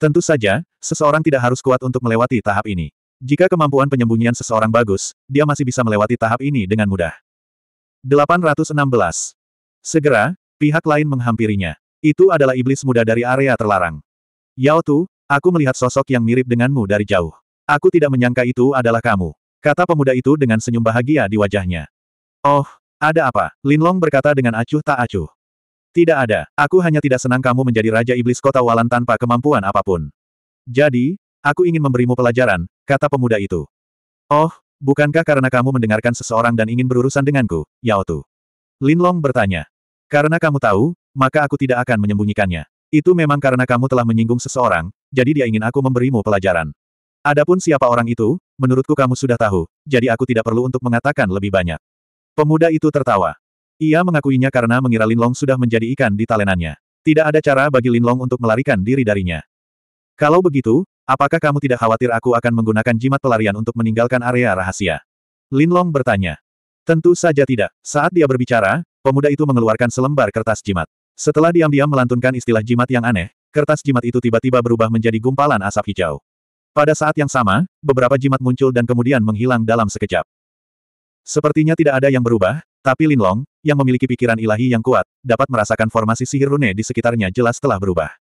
Tentu saja, seseorang tidak harus kuat untuk melewati tahap ini. Jika kemampuan penyembunyian seseorang bagus, dia masih bisa melewati tahap ini dengan mudah. 816. Segera, pihak lain menghampirinya. Itu adalah iblis muda dari area terlarang. Yao Tu, aku melihat sosok yang mirip denganmu dari jauh. Aku tidak menyangka itu adalah kamu. Kata pemuda itu dengan senyum bahagia di wajahnya. Oh, ada apa? Linlong berkata dengan acuh tak acuh. Tidak ada, aku hanya tidak senang kamu menjadi Raja Iblis Kota Walan tanpa kemampuan apapun. Jadi, aku ingin memberimu pelajaran, kata pemuda itu. Oh, bukankah karena kamu mendengarkan seseorang dan ingin berurusan denganku, Yao Tu? Linlong bertanya. Karena kamu tahu, maka aku tidak akan menyembunyikannya. Itu memang karena kamu telah menyinggung seseorang, jadi dia ingin aku memberimu pelajaran. Adapun siapa orang itu, menurutku kamu sudah tahu, jadi aku tidak perlu untuk mengatakan lebih banyak. Pemuda itu tertawa. Ia mengakuinya karena mengira Linlong sudah menjadi ikan di talenannya. Tidak ada cara bagi Linlong untuk melarikan diri darinya. Kalau begitu, apakah kamu tidak khawatir aku akan menggunakan jimat pelarian untuk meninggalkan area rahasia? Linlong bertanya. Tentu saja tidak. Saat dia berbicara, pemuda itu mengeluarkan selembar kertas jimat. Setelah diam-diam melantunkan istilah jimat yang aneh, kertas jimat itu tiba-tiba berubah menjadi gumpalan asap hijau. Pada saat yang sama, beberapa jimat muncul dan kemudian menghilang dalam sekejap. Sepertinya tidak ada yang berubah, tapi Lin Long, yang memiliki pikiran ilahi yang kuat, dapat merasakan formasi sihir rune di sekitarnya jelas telah berubah.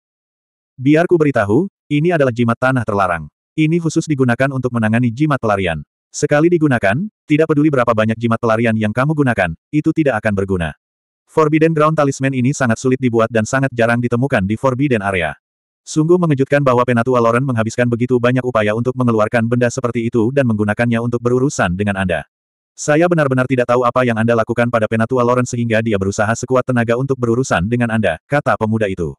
Biarku beritahu, ini adalah jimat tanah terlarang. Ini khusus digunakan untuk menangani jimat pelarian. Sekali digunakan, tidak peduli berapa banyak jimat pelarian yang kamu gunakan, itu tidak akan berguna. Forbidden Ground Talisman ini sangat sulit dibuat dan sangat jarang ditemukan di Forbidden Area. Sungguh mengejutkan bahwa Penatua Loren menghabiskan begitu banyak upaya untuk mengeluarkan benda seperti itu dan menggunakannya untuk berurusan dengan Anda. Saya benar-benar tidak tahu apa yang Anda lakukan pada Penatua Lawrence sehingga dia berusaha sekuat tenaga untuk berurusan dengan Anda, kata pemuda itu.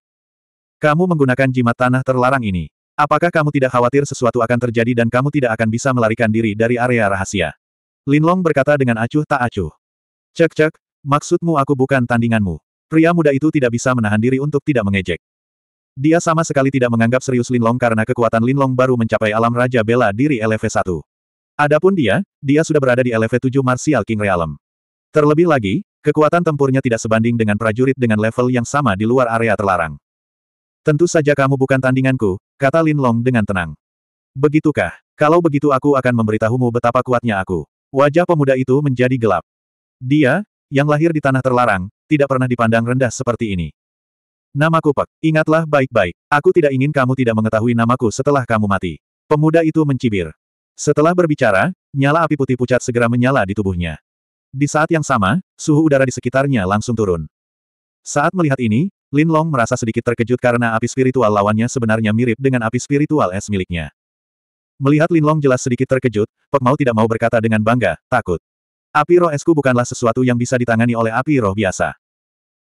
Kamu menggunakan jimat tanah terlarang ini. Apakah kamu tidak khawatir sesuatu akan terjadi dan kamu tidak akan bisa melarikan diri dari area rahasia? Linlong berkata dengan acuh tak acuh. Cek-cek, maksudmu aku bukan tandinganmu. Pria muda itu tidak bisa menahan diri untuk tidak mengejek. Dia sama sekali tidak menganggap serius Linlong karena kekuatan Linlong baru mencapai alam Raja Bela Diri LV1. Adapun dia, dia sudah berada di level 7 Martial King Realm. Terlebih lagi, kekuatan tempurnya tidak sebanding dengan prajurit dengan level yang sama di luar area terlarang. Tentu saja kamu bukan tandinganku, kata Lin Long dengan tenang. Begitukah? Kalau begitu aku akan memberitahumu betapa kuatnya aku. Wajah pemuda itu menjadi gelap. Dia, yang lahir di tanah terlarang, tidak pernah dipandang rendah seperti ini. Namaku Pak, ingatlah baik-baik, aku tidak ingin kamu tidak mengetahui namaku setelah kamu mati. Pemuda itu mencibir. Setelah berbicara, nyala api putih pucat segera menyala di tubuhnya. Di saat yang sama, suhu udara di sekitarnya langsung turun. Saat melihat ini, Lin Long merasa sedikit terkejut karena api spiritual lawannya sebenarnya mirip dengan api spiritual es miliknya. Melihat Lin Long jelas sedikit terkejut, Pek Mau tidak mau berkata dengan bangga, takut. Api roh esku bukanlah sesuatu yang bisa ditangani oleh api roh biasa.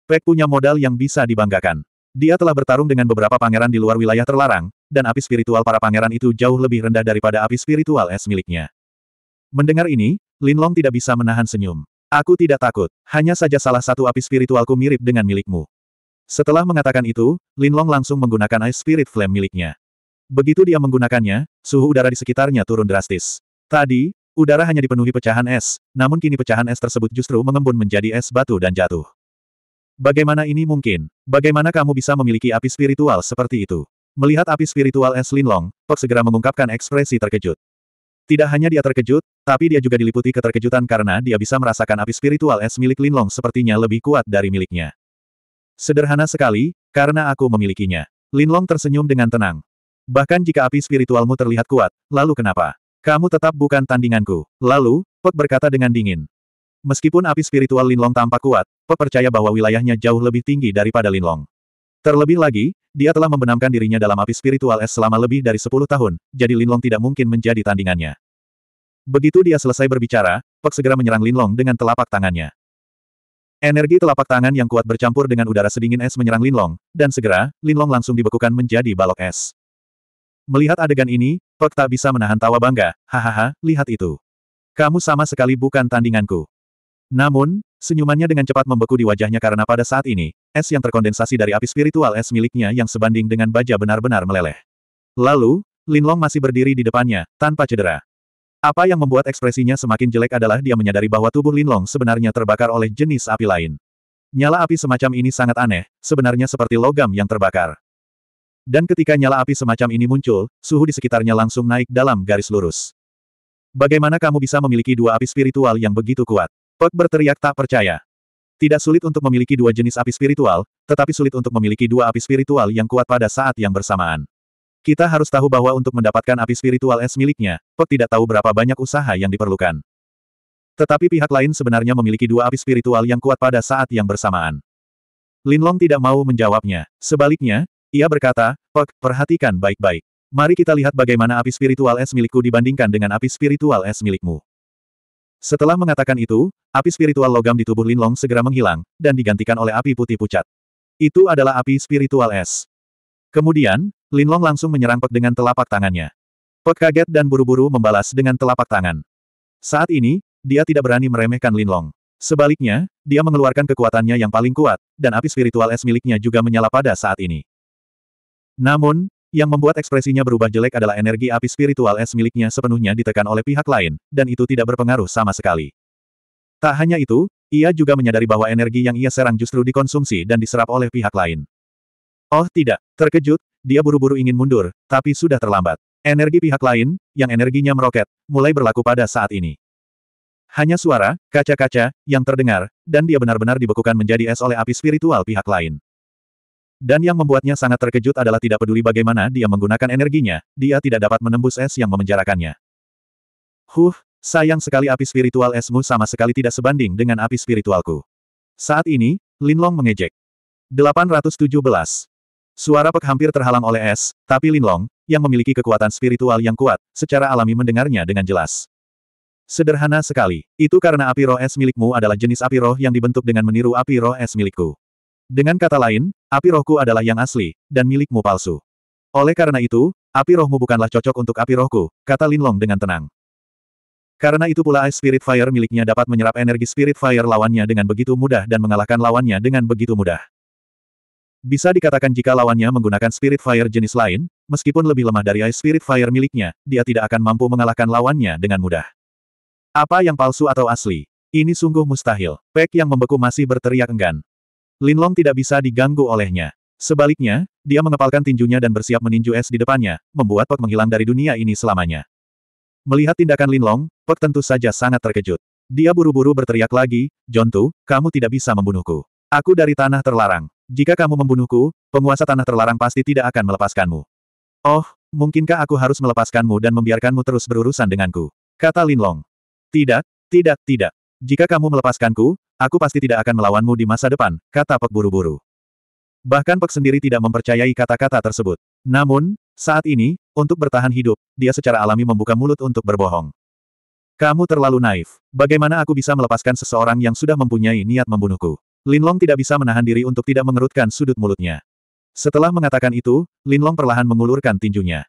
Pek punya modal yang bisa dibanggakan. Dia telah bertarung dengan beberapa pangeran di luar wilayah terlarang, dan api spiritual para pangeran itu jauh lebih rendah daripada api spiritual es miliknya. Mendengar ini, Lin Long tidak bisa menahan senyum. Aku tidak takut, hanya saja salah satu api spiritualku mirip dengan milikmu. Setelah mengatakan itu, Lin Long langsung menggunakan Ice Spirit Flame miliknya. Begitu dia menggunakannya, suhu udara di sekitarnya turun drastis. Tadi, udara hanya dipenuhi pecahan es, namun kini pecahan es tersebut justru mengembun menjadi es batu dan jatuh. Bagaimana ini mungkin? Bagaimana kamu bisa memiliki api spiritual seperti itu? Melihat api spiritual Es Linlong, Pok segera mengungkapkan ekspresi terkejut. Tidak hanya dia terkejut, tapi dia juga diliputi keterkejutan karena dia bisa merasakan api spiritual es milik Linlong sepertinya lebih kuat dari miliknya. Sederhana sekali, karena aku memilikinya. Linlong tersenyum dengan tenang. Bahkan jika api spiritualmu terlihat kuat, lalu kenapa? Kamu tetap bukan tandinganku. Lalu, Pek berkata dengan dingin. Meskipun api spiritual Linlong tampak kuat, percaya bahwa wilayahnya jauh lebih tinggi daripada Linlong. Terlebih lagi, dia telah membenamkan dirinya dalam api spiritual es selama lebih dari 10 tahun, jadi Linlong tidak mungkin menjadi tandingannya. Begitu dia selesai berbicara, Pek segera menyerang Linlong dengan telapak tangannya. Energi telapak tangan yang kuat bercampur dengan udara sedingin es menyerang Linlong, dan segera, Linlong langsung dibekukan menjadi balok es. Melihat adegan ini, Pek tak bisa menahan tawa bangga, hahaha, lihat itu. Kamu sama sekali bukan tandinganku. Namun, senyumannya dengan cepat membeku di wajahnya karena pada saat ini, es yang terkondensasi dari api spiritual es miliknya yang sebanding dengan baja benar-benar meleleh. Lalu, Lin Long masih berdiri di depannya, tanpa cedera. Apa yang membuat ekspresinya semakin jelek adalah dia menyadari bahwa tubuh Lin Long sebenarnya terbakar oleh jenis api lain. Nyala api semacam ini sangat aneh, sebenarnya seperti logam yang terbakar. Dan ketika nyala api semacam ini muncul, suhu di sekitarnya langsung naik dalam garis lurus. Bagaimana kamu bisa memiliki dua api spiritual yang begitu kuat? Pek berteriak tak percaya. Tidak sulit untuk memiliki dua jenis api spiritual, tetapi sulit untuk memiliki dua api spiritual yang kuat pada saat yang bersamaan. Kita harus tahu bahwa untuk mendapatkan api spiritual es miliknya, Pek tidak tahu berapa banyak usaha yang diperlukan. Tetapi pihak lain sebenarnya memiliki dua api spiritual yang kuat pada saat yang bersamaan. Linlong tidak mau menjawabnya. Sebaliknya, ia berkata, Pek, perhatikan baik-baik. Mari kita lihat bagaimana api spiritual es milikku dibandingkan dengan api spiritual es milikmu. Setelah mengatakan itu, api spiritual logam di tubuh Linlong segera menghilang, dan digantikan oleh api putih pucat. Itu adalah api spiritual es. Kemudian, Linlong langsung menyerang Pek dengan telapak tangannya. Pek kaget dan buru-buru membalas dengan telapak tangan. Saat ini, dia tidak berani meremehkan Linlong. Sebaliknya, dia mengeluarkan kekuatannya yang paling kuat, dan api spiritual es miliknya juga menyala pada saat ini. Namun, yang membuat ekspresinya berubah jelek adalah energi api spiritual es miliknya sepenuhnya ditekan oleh pihak lain, dan itu tidak berpengaruh sama sekali. Tak hanya itu, ia juga menyadari bahwa energi yang ia serang justru dikonsumsi dan diserap oleh pihak lain. Oh tidak, terkejut, dia buru-buru ingin mundur, tapi sudah terlambat. Energi pihak lain, yang energinya meroket, mulai berlaku pada saat ini. Hanya suara, kaca-kaca, yang terdengar, dan dia benar-benar dibekukan menjadi es oleh api spiritual pihak lain. Dan yang membuatnya sangat terkejut adalah tidak peduli bagaimana dia menggunakan energinya, dia tidak dapat menembus es yang memenjarakannya. Huh, sayang sekali api spiritual esmu sama sekali tidak sebanding dengan api spiritualku. Saat ini, Linlong mengejek. 817. Suara Pek hampir terhalang oleh es, tapi Linlong, yang memiliki kekuatan spiritual yang kuat, secara alami mendengarnya dengan jelas. Sederhana sekali. Itu karena api roh es milikmu adalah jenis api roh yang dibentuk dengan meniru api roh es milikku. Dengan kata lain, api rohku adalah yang asli, dan milikmu palsu. Oleh karena itu, api rohmu bukanlah cocok untuk api rohku, kata Lin Long dengan tenang. Karena itu pula Ice Spirit Fire miliknya dapat menyerap energi Spirit Fire lawannya dengan begitu mudah dan mengalahkan lawannya dengan begitu mudah. Bisa dikatakan jika lawannya menggunakan Spirit Fire jenis lain, meskipun lebih lemah dari Ice Spirit Fire miliknya, dia tidak akan mampu mengalahkan lawannya dengan mudah. Apa yang palsu atau asli? Ini sungguh mustahil. Pek yang membeku masih berteriak enggan. Linlong tidak bisa diganggu olehnya. Sebaliknya, dia mengepalkan tinjunya dan bersiap meninju es di depannya, membuat Pek menghilang dari dunia ini selamanya. Melihat tindakan Linlong, Pek tentu saja sangat terkejut. Dia buru-buru berteriak lagi, Jontu, kamu tidak bisa membunuhku. Aku dari tanah terlarang. Jika kamu membunuhku, penguasa tanah terlarang pasti tidak akan melepaskanmu. Oh, mungkinkah aku harus melepaskanmu dan membiarkanmu terus berurusan denganku? Kata Linlong. Tidak, tidak, tidak. Jika kamu melepaskanku, aku pasti tidak akan melawanmu di masa depan, kata Pek buru-buru. Bahkan Pek sendiri tidak mempercayai kata-kata tersebut. Namun, saat ini, untuk bertahan hidup, dia secara alami membuka mulut untuk berbohong. Kamu terlalu naif. Bagaimana aku bisa melepaskan seseorang yang sudah mempunyai niat membunuhku? Linlong tidak bisa menahan diri untuk tidak mengerutkan sudut mulutnya. Setelah mengatakan itu, Linlong perlahan mengulurkan tinjunya.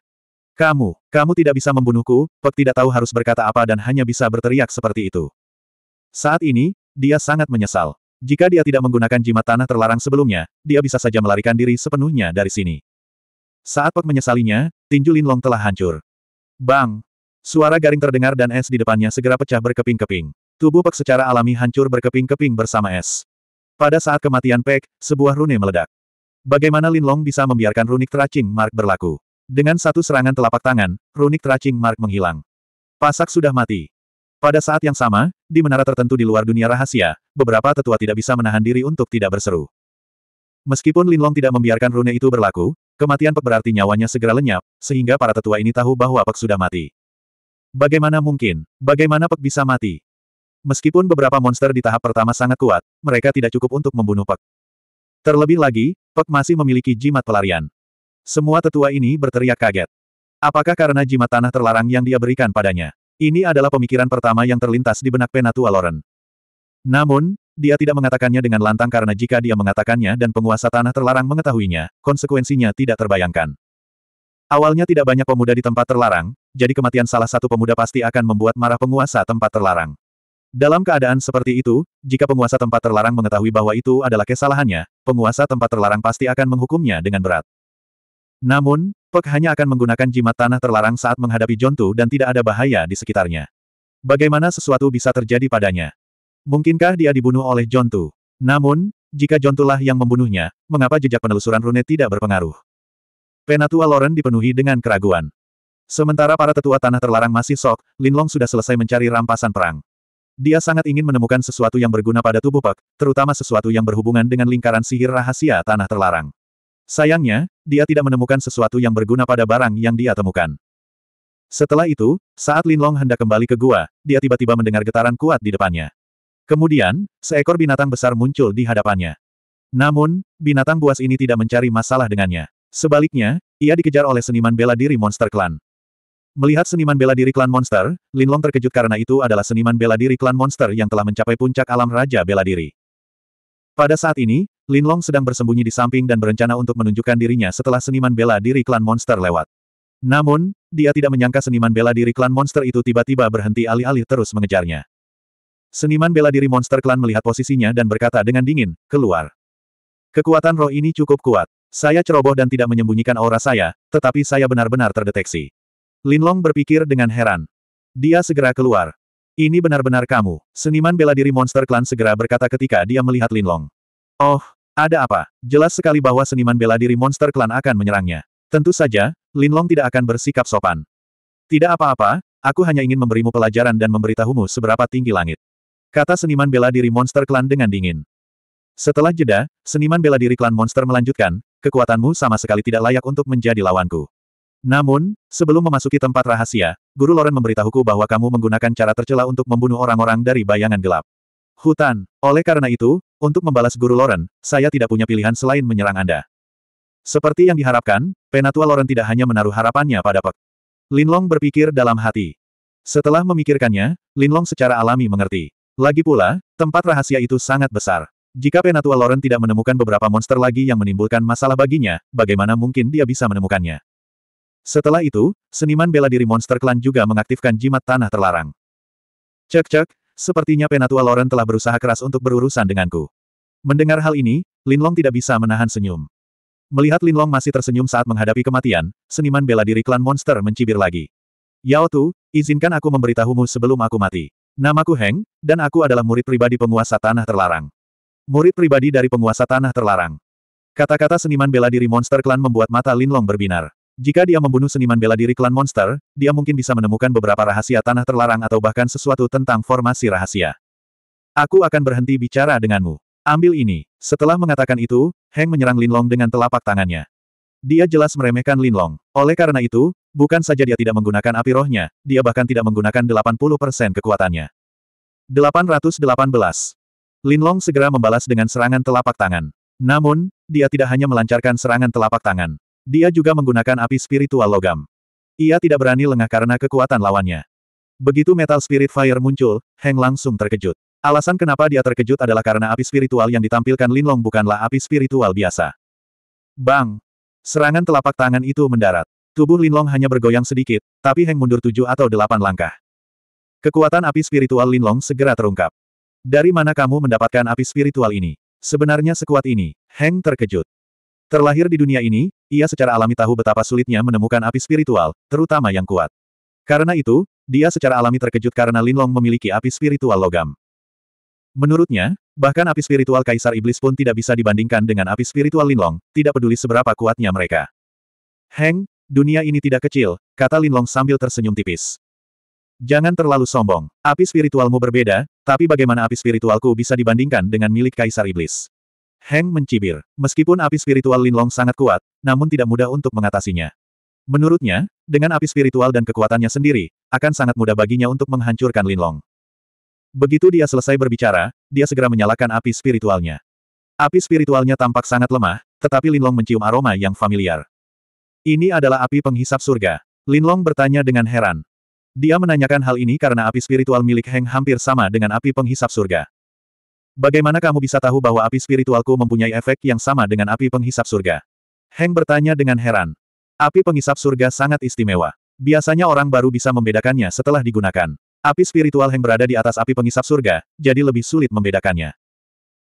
Kamu, kamu tidak bisa membunuhku, Pek tidak tahu harus berkata apa dan hanya bisa berteriak seperti itu. Saat ini, dia sangat menyesal. Jika dia tidak menggunakan jimat tanah terlarang sebelumnya, dia bisa saja melarikan diri sepenuhnya dari sini. Saat Pek menyesalinya, tinju Linlong telah hancur. Bang! Suara garing terdengar dan es di depannya segera pecah berkeping-keping. Tubuh Pek secara alami hancur berkeping-keping bersama es. Pada saat kematian Pek, sebuah rune meledak. Bagaimana Linlong bisa membiarkan runik teracing Mark berlaku? Dengan satu serangan telapak tangan, runik teracing Mark menghilang. Pasak sudah mati. Pada saat yang sama, di menara tertentu di luar dunia rahasia, beberapa tetua tidak bisa menahan diri untuk tidak berseru. Meskipun Linlong tidak membiarkan rune itu berlaku, kematian Pek berarti nyawanya segera lenyap, sehingga para tetua ini tahu bahwa Pek sudah mati. Bagaimana mungkin? Bagaimana Pek bisa mati? Meskipun beberapa monster di tahap pertama sangat kuat, mereka tidak cukup untuk membunuh Pek. Terlebih lagi, Pek masih memiliki jimat pelarian. Semua tetua ini berteriak kaget. Apakah karena jimat tanah terlarang yang dia berikan padanya? Ini adalah pemikiran pertama yang terlintas di benak Penatua Loren. Namun, dia tidak mengatakannya dengan lantang karena jika dia mengatakannya dan penguasa tanah terlarang mengetahuinya, konsekuensinya tidak terbayangkan. Awalnya tidak banyak pemuda di tempat terlarang, jadi kematian salah satu pemuda pasti akan membuat marah penguasa tempat terlarang. Dalam keadaan seperti itu, jika penguasa tempat terlarang mengetahui bahwa itu adalah kesalahannya, penguasa tempat terlarang pasti akan menghukumnya dengan berat. Namun, Pek hanya akan menggunakan jimat tanah terlarang saat menghadapi Jontu dan tidak ada bahaya di sekitarnya. Bagaimana sesuatu bisa terjadi padanya? Mungkinkah dia dibunuh oleh Jontu? Namun, jika Jontulah yang membunuhnya, mengapa jejak penelusuran rune tidak berpengaruh? Penatua Loren dipenuhi dengan keraguan. Sementara para tetua tanah terlarang masih sok, Linlong sudah selesai mencari rampasan perang. Dia sangat ingin menemukan sesuatu yang berguna pada tubuh Pek, terutama sesuatu yang berhubungan dengan lingkaran sihir rahasia tanah terlarang. Sayangnya, dia tidak menemukan sesuatu yang berguna pada barang yang dia temukan. Setelah itu, saat Linlong hendak kembali ke gua, dia tiba-tiba mendengar getaran kuat di depannya. Kemudian, seekor binatang besar muncul di hadapannya. Namun, binatang buas ini tidak mencari masalah dengannya. Sebaliknya, ia dikejar oleh seniman bela diri monster klan. Melihat seniman bela diri klan monster, Linlong terkejut karena itu adalah seniman bela diri klan monster yang telah mencapai puncak alam raja bela diri. Pada saat ini, Linlong sedang bersembunyi di samping dan berencana untuk menunjukkan dirinya setelah seniman bela diri klan monster lewat. Namun, dia tidak menyangka seniman bela diri klan monster itu tiba-tiba berhenti alih-alih terus mengejarnya. Seniman bela diri monster klan melihat posisinya dan berkata dengan dingin, keluar. Kekuatan roh ini cukup kuat. Saya ceroboh dan tidak menyembunyikan aura saya, tetapi saya benar-benar terdeteksi. Linlong berpikir dengan heran. Dia segera keluar. Ini benar-benar kamu. Seniman bela diri monster klan segera berkata ketika dia melihat Linlong. Oh, ada apa? Jelas sekali bahwa seniman bela diri monster klan akan menyerangnya. Tentu saja, Linlong tidak akan bersikap sopan. Tidak apa-apa, aku hanya ingin memberimu pelajaran dan memberitahumu seberapa tinggi langit. Kata seniman bela diri monster klan dengan dingin. Setelah jeda, seniman bela diri klan monster melanjutkan, kekuatanmu sama sekali tidak layak untuk menjadi lawanku. Namun, sebelum memasuki tempat rahasia, Guru Loren memberitahuku bahwa kamu menggunakan cara tercela untuk membunuh orang-orang dari bayangan gelap. Hutan. Oleh karena itu, untuk membalas Guru Loren, saya tidak punya pilihan selain menyerang Anda. Seperti yang diharapkan, Penatua Loren tidak hanya menaruh harapannya pada Pek. Linlong berpikir dalam hati. Setelah memikirkannya, Linlong secara alami mengerti. Lagi pula, tempat rahasia itu sangat besar. Jika Penatua Loren tidak menemukan beberapa monster lagi yang menimbulkan masalah baginya, bagaimana mungkin dia bisa menemukannya? Setelah itu, seniman bela diri monster klan juga mengaktifkan jimat tanah terlarang. Cek-cek, Sepertinya Penatua Loren telah berusaha keras untuk berurusan denganku. Mendengar hal ini, Linlong tidak bisa menahan senyum. Melihat Linlong masih tersenyum saat menghadapi kematian, seniman bela diri klan monster mencibir lagi. Yao Tu, izinkan aku memberitahumu sebelum aku mati. Namaku Heng, dan aku adalah murid pribadi penguasa tanah terlarang. Murid pribadi dari penguasa tanah terlarang. Kata-kata seniman bela diri monster klan membuat mata Linlong berbinar. Jika dia membunuh seniman bela diri klan monster, dia mungkin bisa menemukan beberapa rahasia tanah terlarang atau bahkan sesuatu tentang formasi rahasia. Aku akan berhenti bicara denganmu. Ambil ini. Setelah mengatakan itu, Heng menyerang Linlong dengan telapak tangannya. Dia jelas meremehkan Linlong. Oleh karena itu, bukan saja dia tidak menggunakan api rohnya, dia bahkan tidak menggunakan 80% kekuatannya. 818. Linlong segera membalas dengan serangan telapak tangan. Namun, dia tidak hanya melancarkan serangan telapak tangan. Dia juga menggunakan api spiritual logam. Ia tidak berani lengah karena kekuatan lawannya. Begitu Metal Spirit Fire muncul, Heng langsung terkejut. Alasan kenapa dia terkejut adalah karena api spiritual yang ditampilkan Linlong bukanlah api spiritual biasa. Bang! Serangan telapak tangan itu mendarat. Tubuh Linlong hanya bergoyang sedikit, tapi Heng mundur tujuh atau delapan langkah. Kekuatan api spiritual Linlong segera terungkap. Dari mana kamu mendapatkan api spiritual ini? Sebenarnya sekuat ini, Heng terkejut. Terlahir di dunia ini, ia secara alami tahu betapa sulitnya menemukan api spiritual, terutama yang kuat. Karena itu, dia secara alami terkejut karena Linlong memiliki api spiritual logam. Menurutnya, bahkan api spiritual Kaisar Iblis pun tidak bisa dibandingkan dengan api spiritual Linlong, tidak peduli seberapa kuatnya mereka. Heng, dunia ini tidak kecil, kata Linlong sambil tersenyum tipis. Jangan terlalu sombong, api spiritualmu berbeda, tapi bagaimana api spiritualku bisa dibandingkan dengan milik Kaisar Iblis? Heng mencibir. Meskipun api spiritual Linlong sangat kuat, namun tidak mudah untuk mengatasinya. Menurutnya, dengan api spiritual dan kekuatannya sendiri, akan sangat mudah baginya untuk menghancurkan Linlong. Begitu dia selesai berbicara, dia segera menyalakan api spiritualnya. Api spiritualnya tampak sangat lemah, tetapi Linlong mencium aroma yang familiar. Ini adalah api penghisap surga. Linlong bertanya dengan heran. Dia menanyakan hal ini karena api spiritual milik Heng hampir sama dengan api penghisap surga. Bagaimana kamu bisa tahu bahwa api spiritualku mempunyai efek yang sama dengan api penghisap surga? Heng bertanya dengan heran. Api penghisap surga sangat istimewa. Biasanya orang baru bisa membedakannya setelah digunakan. Api spiritual Heng berada di atas api penghisap surga, jadi lebih sulit membedakannya.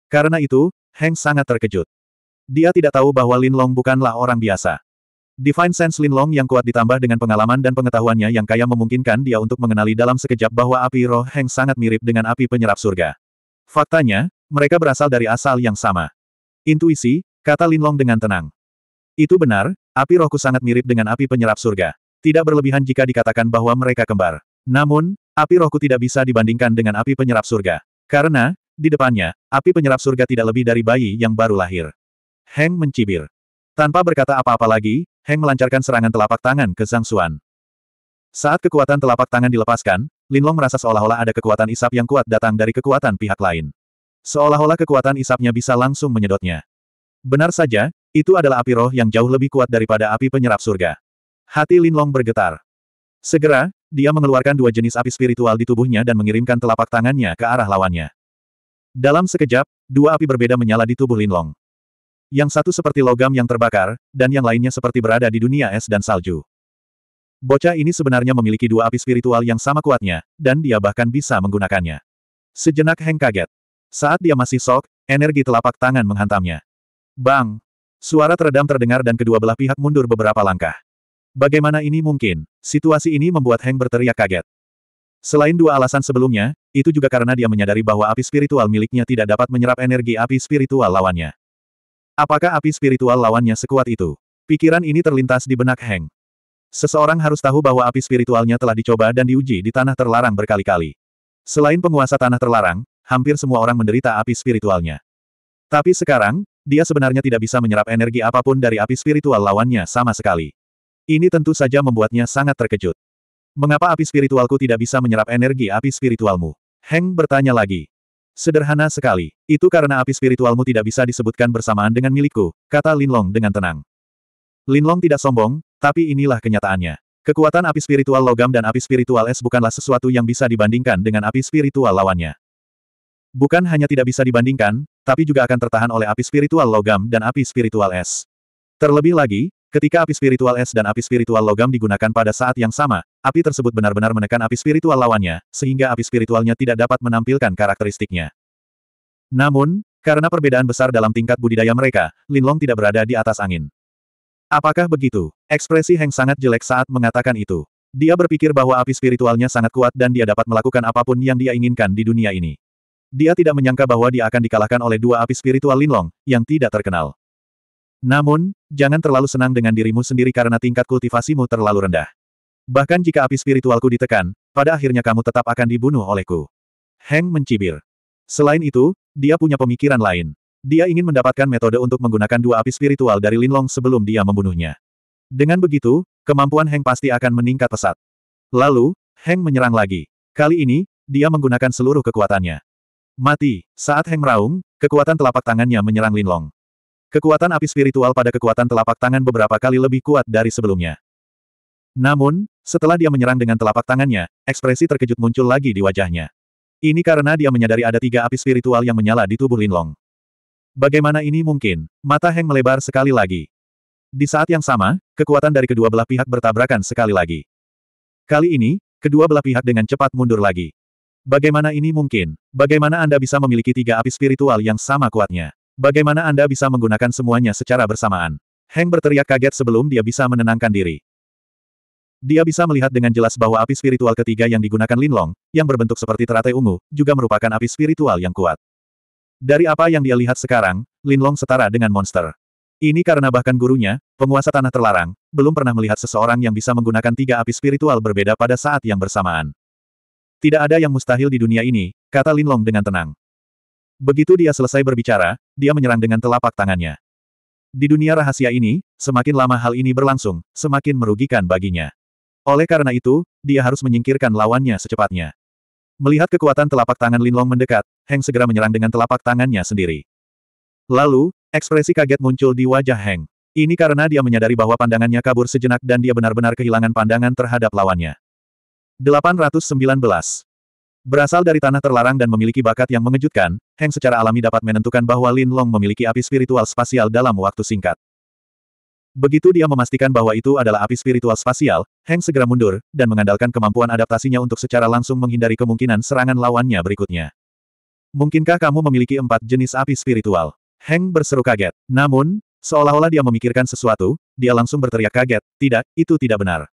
Karena itu, Heng sangat terkejut. Dia tidak tahu bahwa Lin Long bukanlah orang biasa. Divine Sense Lin Long yang kuat ditambah dengan pengalaman dan pengetahuannya yang kaya memungkinkan dia untuk mengenali dalam sekejap bahwa api roh Heng sangat mirip dengan api penyerap surga. Faktanya, mereka berasal dari asal yang sama. Intuisi, kata Linlong dengan tenang. Itu benar, api rohku sangat mirip dengan api penyerap surga. Tidak berlebihan jika dikatakan bahwa mereka kembar. Namun, api rohku tidak bisa dibandingkan dengan api penyerap surga. Karena, di depannya, api penyerap surga tidak lebih dari bayi yang baru lahir. Heng mencibir. Tanpa berkata apa-apa lagi, Heng melancarkan serangan telapak tangan ke Zhang Xuan. Saat kekuatan telapak tangan dilepaskan, Linlong merasa seolah-olah ada kekuatan isap yang kuat datang dari kekuatan pihak lain. Seolah-olah kekuatan isapnya bisa langsung menyedotnya. Benar saja, itu adalah api roh yang jauh lebih kuat daripada api penyerap surga. Hati Linlong bergetar. Segera, dia mengeluarkan dua jenis api spiritual di tubuhnya dan mengirimkan telapak tangannya ke arah lawannya. Dalam sekejap, dua api berbeda menyala di tubuh Linlong. Yang satu seperti logam yang terbakar, dan yang lainnya seperti berada di dunia es dan salju. Bocah ini sebenarnya memiliki dua api spiritual yang sama kuatnya, dan dia bahkan bisa menggunakannya. Sejenak Heng kaget. Saat dia masih sok, energi telapak tangan menghantamnya. Bang! Suara teredam terdengar dan kedua belah pihak mundur beberapa langkah. Bagaimana ini mungkin? Situasi ini membuat Heng berteriak kaget. Selain dua alasan sebelumnya, itu juga karena dia menyadari bahwa api spiritual miliknya tidak dapat menyerap energi api spiritual lawannya. Apakah api spiritual lawannya sekuat itu? Pikiran ini terlintas di benak Heng. Seseorang harus tahu bahwa api spiritualnya telah dicoba dan diuji di tanah terlarang berkali-kali. Selain penguasa tanah terlarang, hampir semua orang menderita api spiritualnya. Tapi sekarang, dia sebenarnya tidak bisa menyerap energi apapun dari api spiritual lawannya sama sekali. Ini tentu saja membuatnya sangat terkejut. Mengapa api spiritualku tidak bisa menyerap energi api spiritualmu? Heng bertanya lagi. Sederhana sekali. Itu karena api spiritualmu tidak bisa disebutkan bersamaan dengan milikku, kata Linlong dengan tenang. Linlong tidak sombong, tapi inilah kenyataannya. Kekuatan api spiritual logam dan api spiritual es bukanlah sesuatu yang bisa dibandingkan dengan api spiritual lawannya. Bukan hanya tidak bisa dibandingkan, tapi juga akan tertahan oleh api spiritual logam dan api spiritual es. Terlebih lagi, ketika api spiritual es dan api spiritual logam digunakan pada saat yang sama, api tersebut benar-benar menekan api spiritual lawannya, sehingga api spiritualnya tidak dapat menampilkan karakteristiknya. Namun, karena perbedaan besar dalam tingkat budidaya mereka, Linlong tidak berada di atas angin. Apakah begitu? Ekspresi Heng sangat jelek saat mengatakan itu. Dia berpikir bahwa api spiritualnya sangat kuat dan dia dapat melakukan apapun yang dia inginkan di dunia ini. Dia tidak menyangka bahwa dia akan dikalahkan oleh dua api spiritual Linlong, yang tidak terkenal. Namun, jangan terlalu senang dengan dirimu sendiri karena tingkat kultivasimu terlalu rendah. Bahkan jika api spiritualku ditekan, pada akhirnya kamu tetap akan dibunuh olehku. Heng mencibir. Selain itu, dia punya pemikiran lain. Dia ingin mendapatkan metode untuk menggunakan dua api spiritual dari Linlong sebelum dia membunuhnya. Dengan begitu, kemampuan Heng pasti akan meningkat pesat. Lalu, Heng menyerang lagi. Kali ini, dia menggunakan seluruh kekuatannya. Mati, saat Heng meraung, kekuatan telapak tangannya menyerang Linlong. Kekuatan api spiritual pada kekuatan telapak tangan beberapa kali lebih kuat dari sebelumnya. Namun, setelah dia menyerang dengan telapak tangannya, ekspresi terkejut muncul lagi di wajahnya. Ini karena dia menyadari ada tiga api spiritual yang menyala di tubuh Linlong. Bagaimana ini mungkin? Mata Heng melebar sekali lagi. Di saat yang sama, kekuatan dari kedua belah pihak bertabrakan sekali lagi. Kali ini, kedua belah pihak dengan cepat mundur lagi. Bagaimana ini mungkin? Bagaimana Anda bisa memiliki tiga api spiritual yang sama kuatnya? Bagaimana Anda bisa menggunakan semuanya secara bersamaan? Heng berteriak kaget sebelum dia bisa menenangkan diri. Dia bisa melihat dengan jelas bahwa api spiritual ketiga yang digunakan Linlong, yang berbentuk seperti teratai ungu, juga merupakan api spiritual yang kuat. Dari apa yang dia lihat sekarang, Linlong setara dengan monster. Ini karena bahkan gurunya, penguasa tanah terlarang, belum pernah melihat seseorang yang bisa menggunakan tiga api spiritual berbeda pada saat yang bersamaan. Tidak ada yang mustahil di dunia ini, kata Linlong dengan tenang. Begitu dia selesai berbicara, dia menyerang dengan telapak tangannya. Di dunia rahasia ini, semakin lama hal ini berlangsung, semakin merugikan baginya. Oleh karena itu, dia harus menyingkirkan lawannya secepatnya. Melihat kekuatan telapak tangan Linlong mendekat, Heng segera menyerang dengan telapak tangannya sendiri. Lalu, ekspresi kaget muncul di wajah Heng. Ini karena dia menyadari bahwa pandangannya kabur sejenak dan dia benar-benar kehilangan pandangan terhadap lawannya. 819. Berasal dari tanah terlarang dan memiliki bakat yang mengejutkan, Heng secara alami dapat menentukan bahwa Lin Long memiliki api spiritual spasial dalam waktu singkat. Begitu dia memastikan bahwa itu adalah api spiritual spasial, Heng segera mundur, dan mengandalkan kemampuan adaptasinya untuk secara langsung menghindari kemungkinan serangan lawannya berikutnya. Mungkinkah kamu memiliki empat jenis api spiritual? Heng berseru kaget. Namun, seolah-olah dia memikirkan sesuatu, dia langsung berteriak kaget, tidak, itu tidak benar.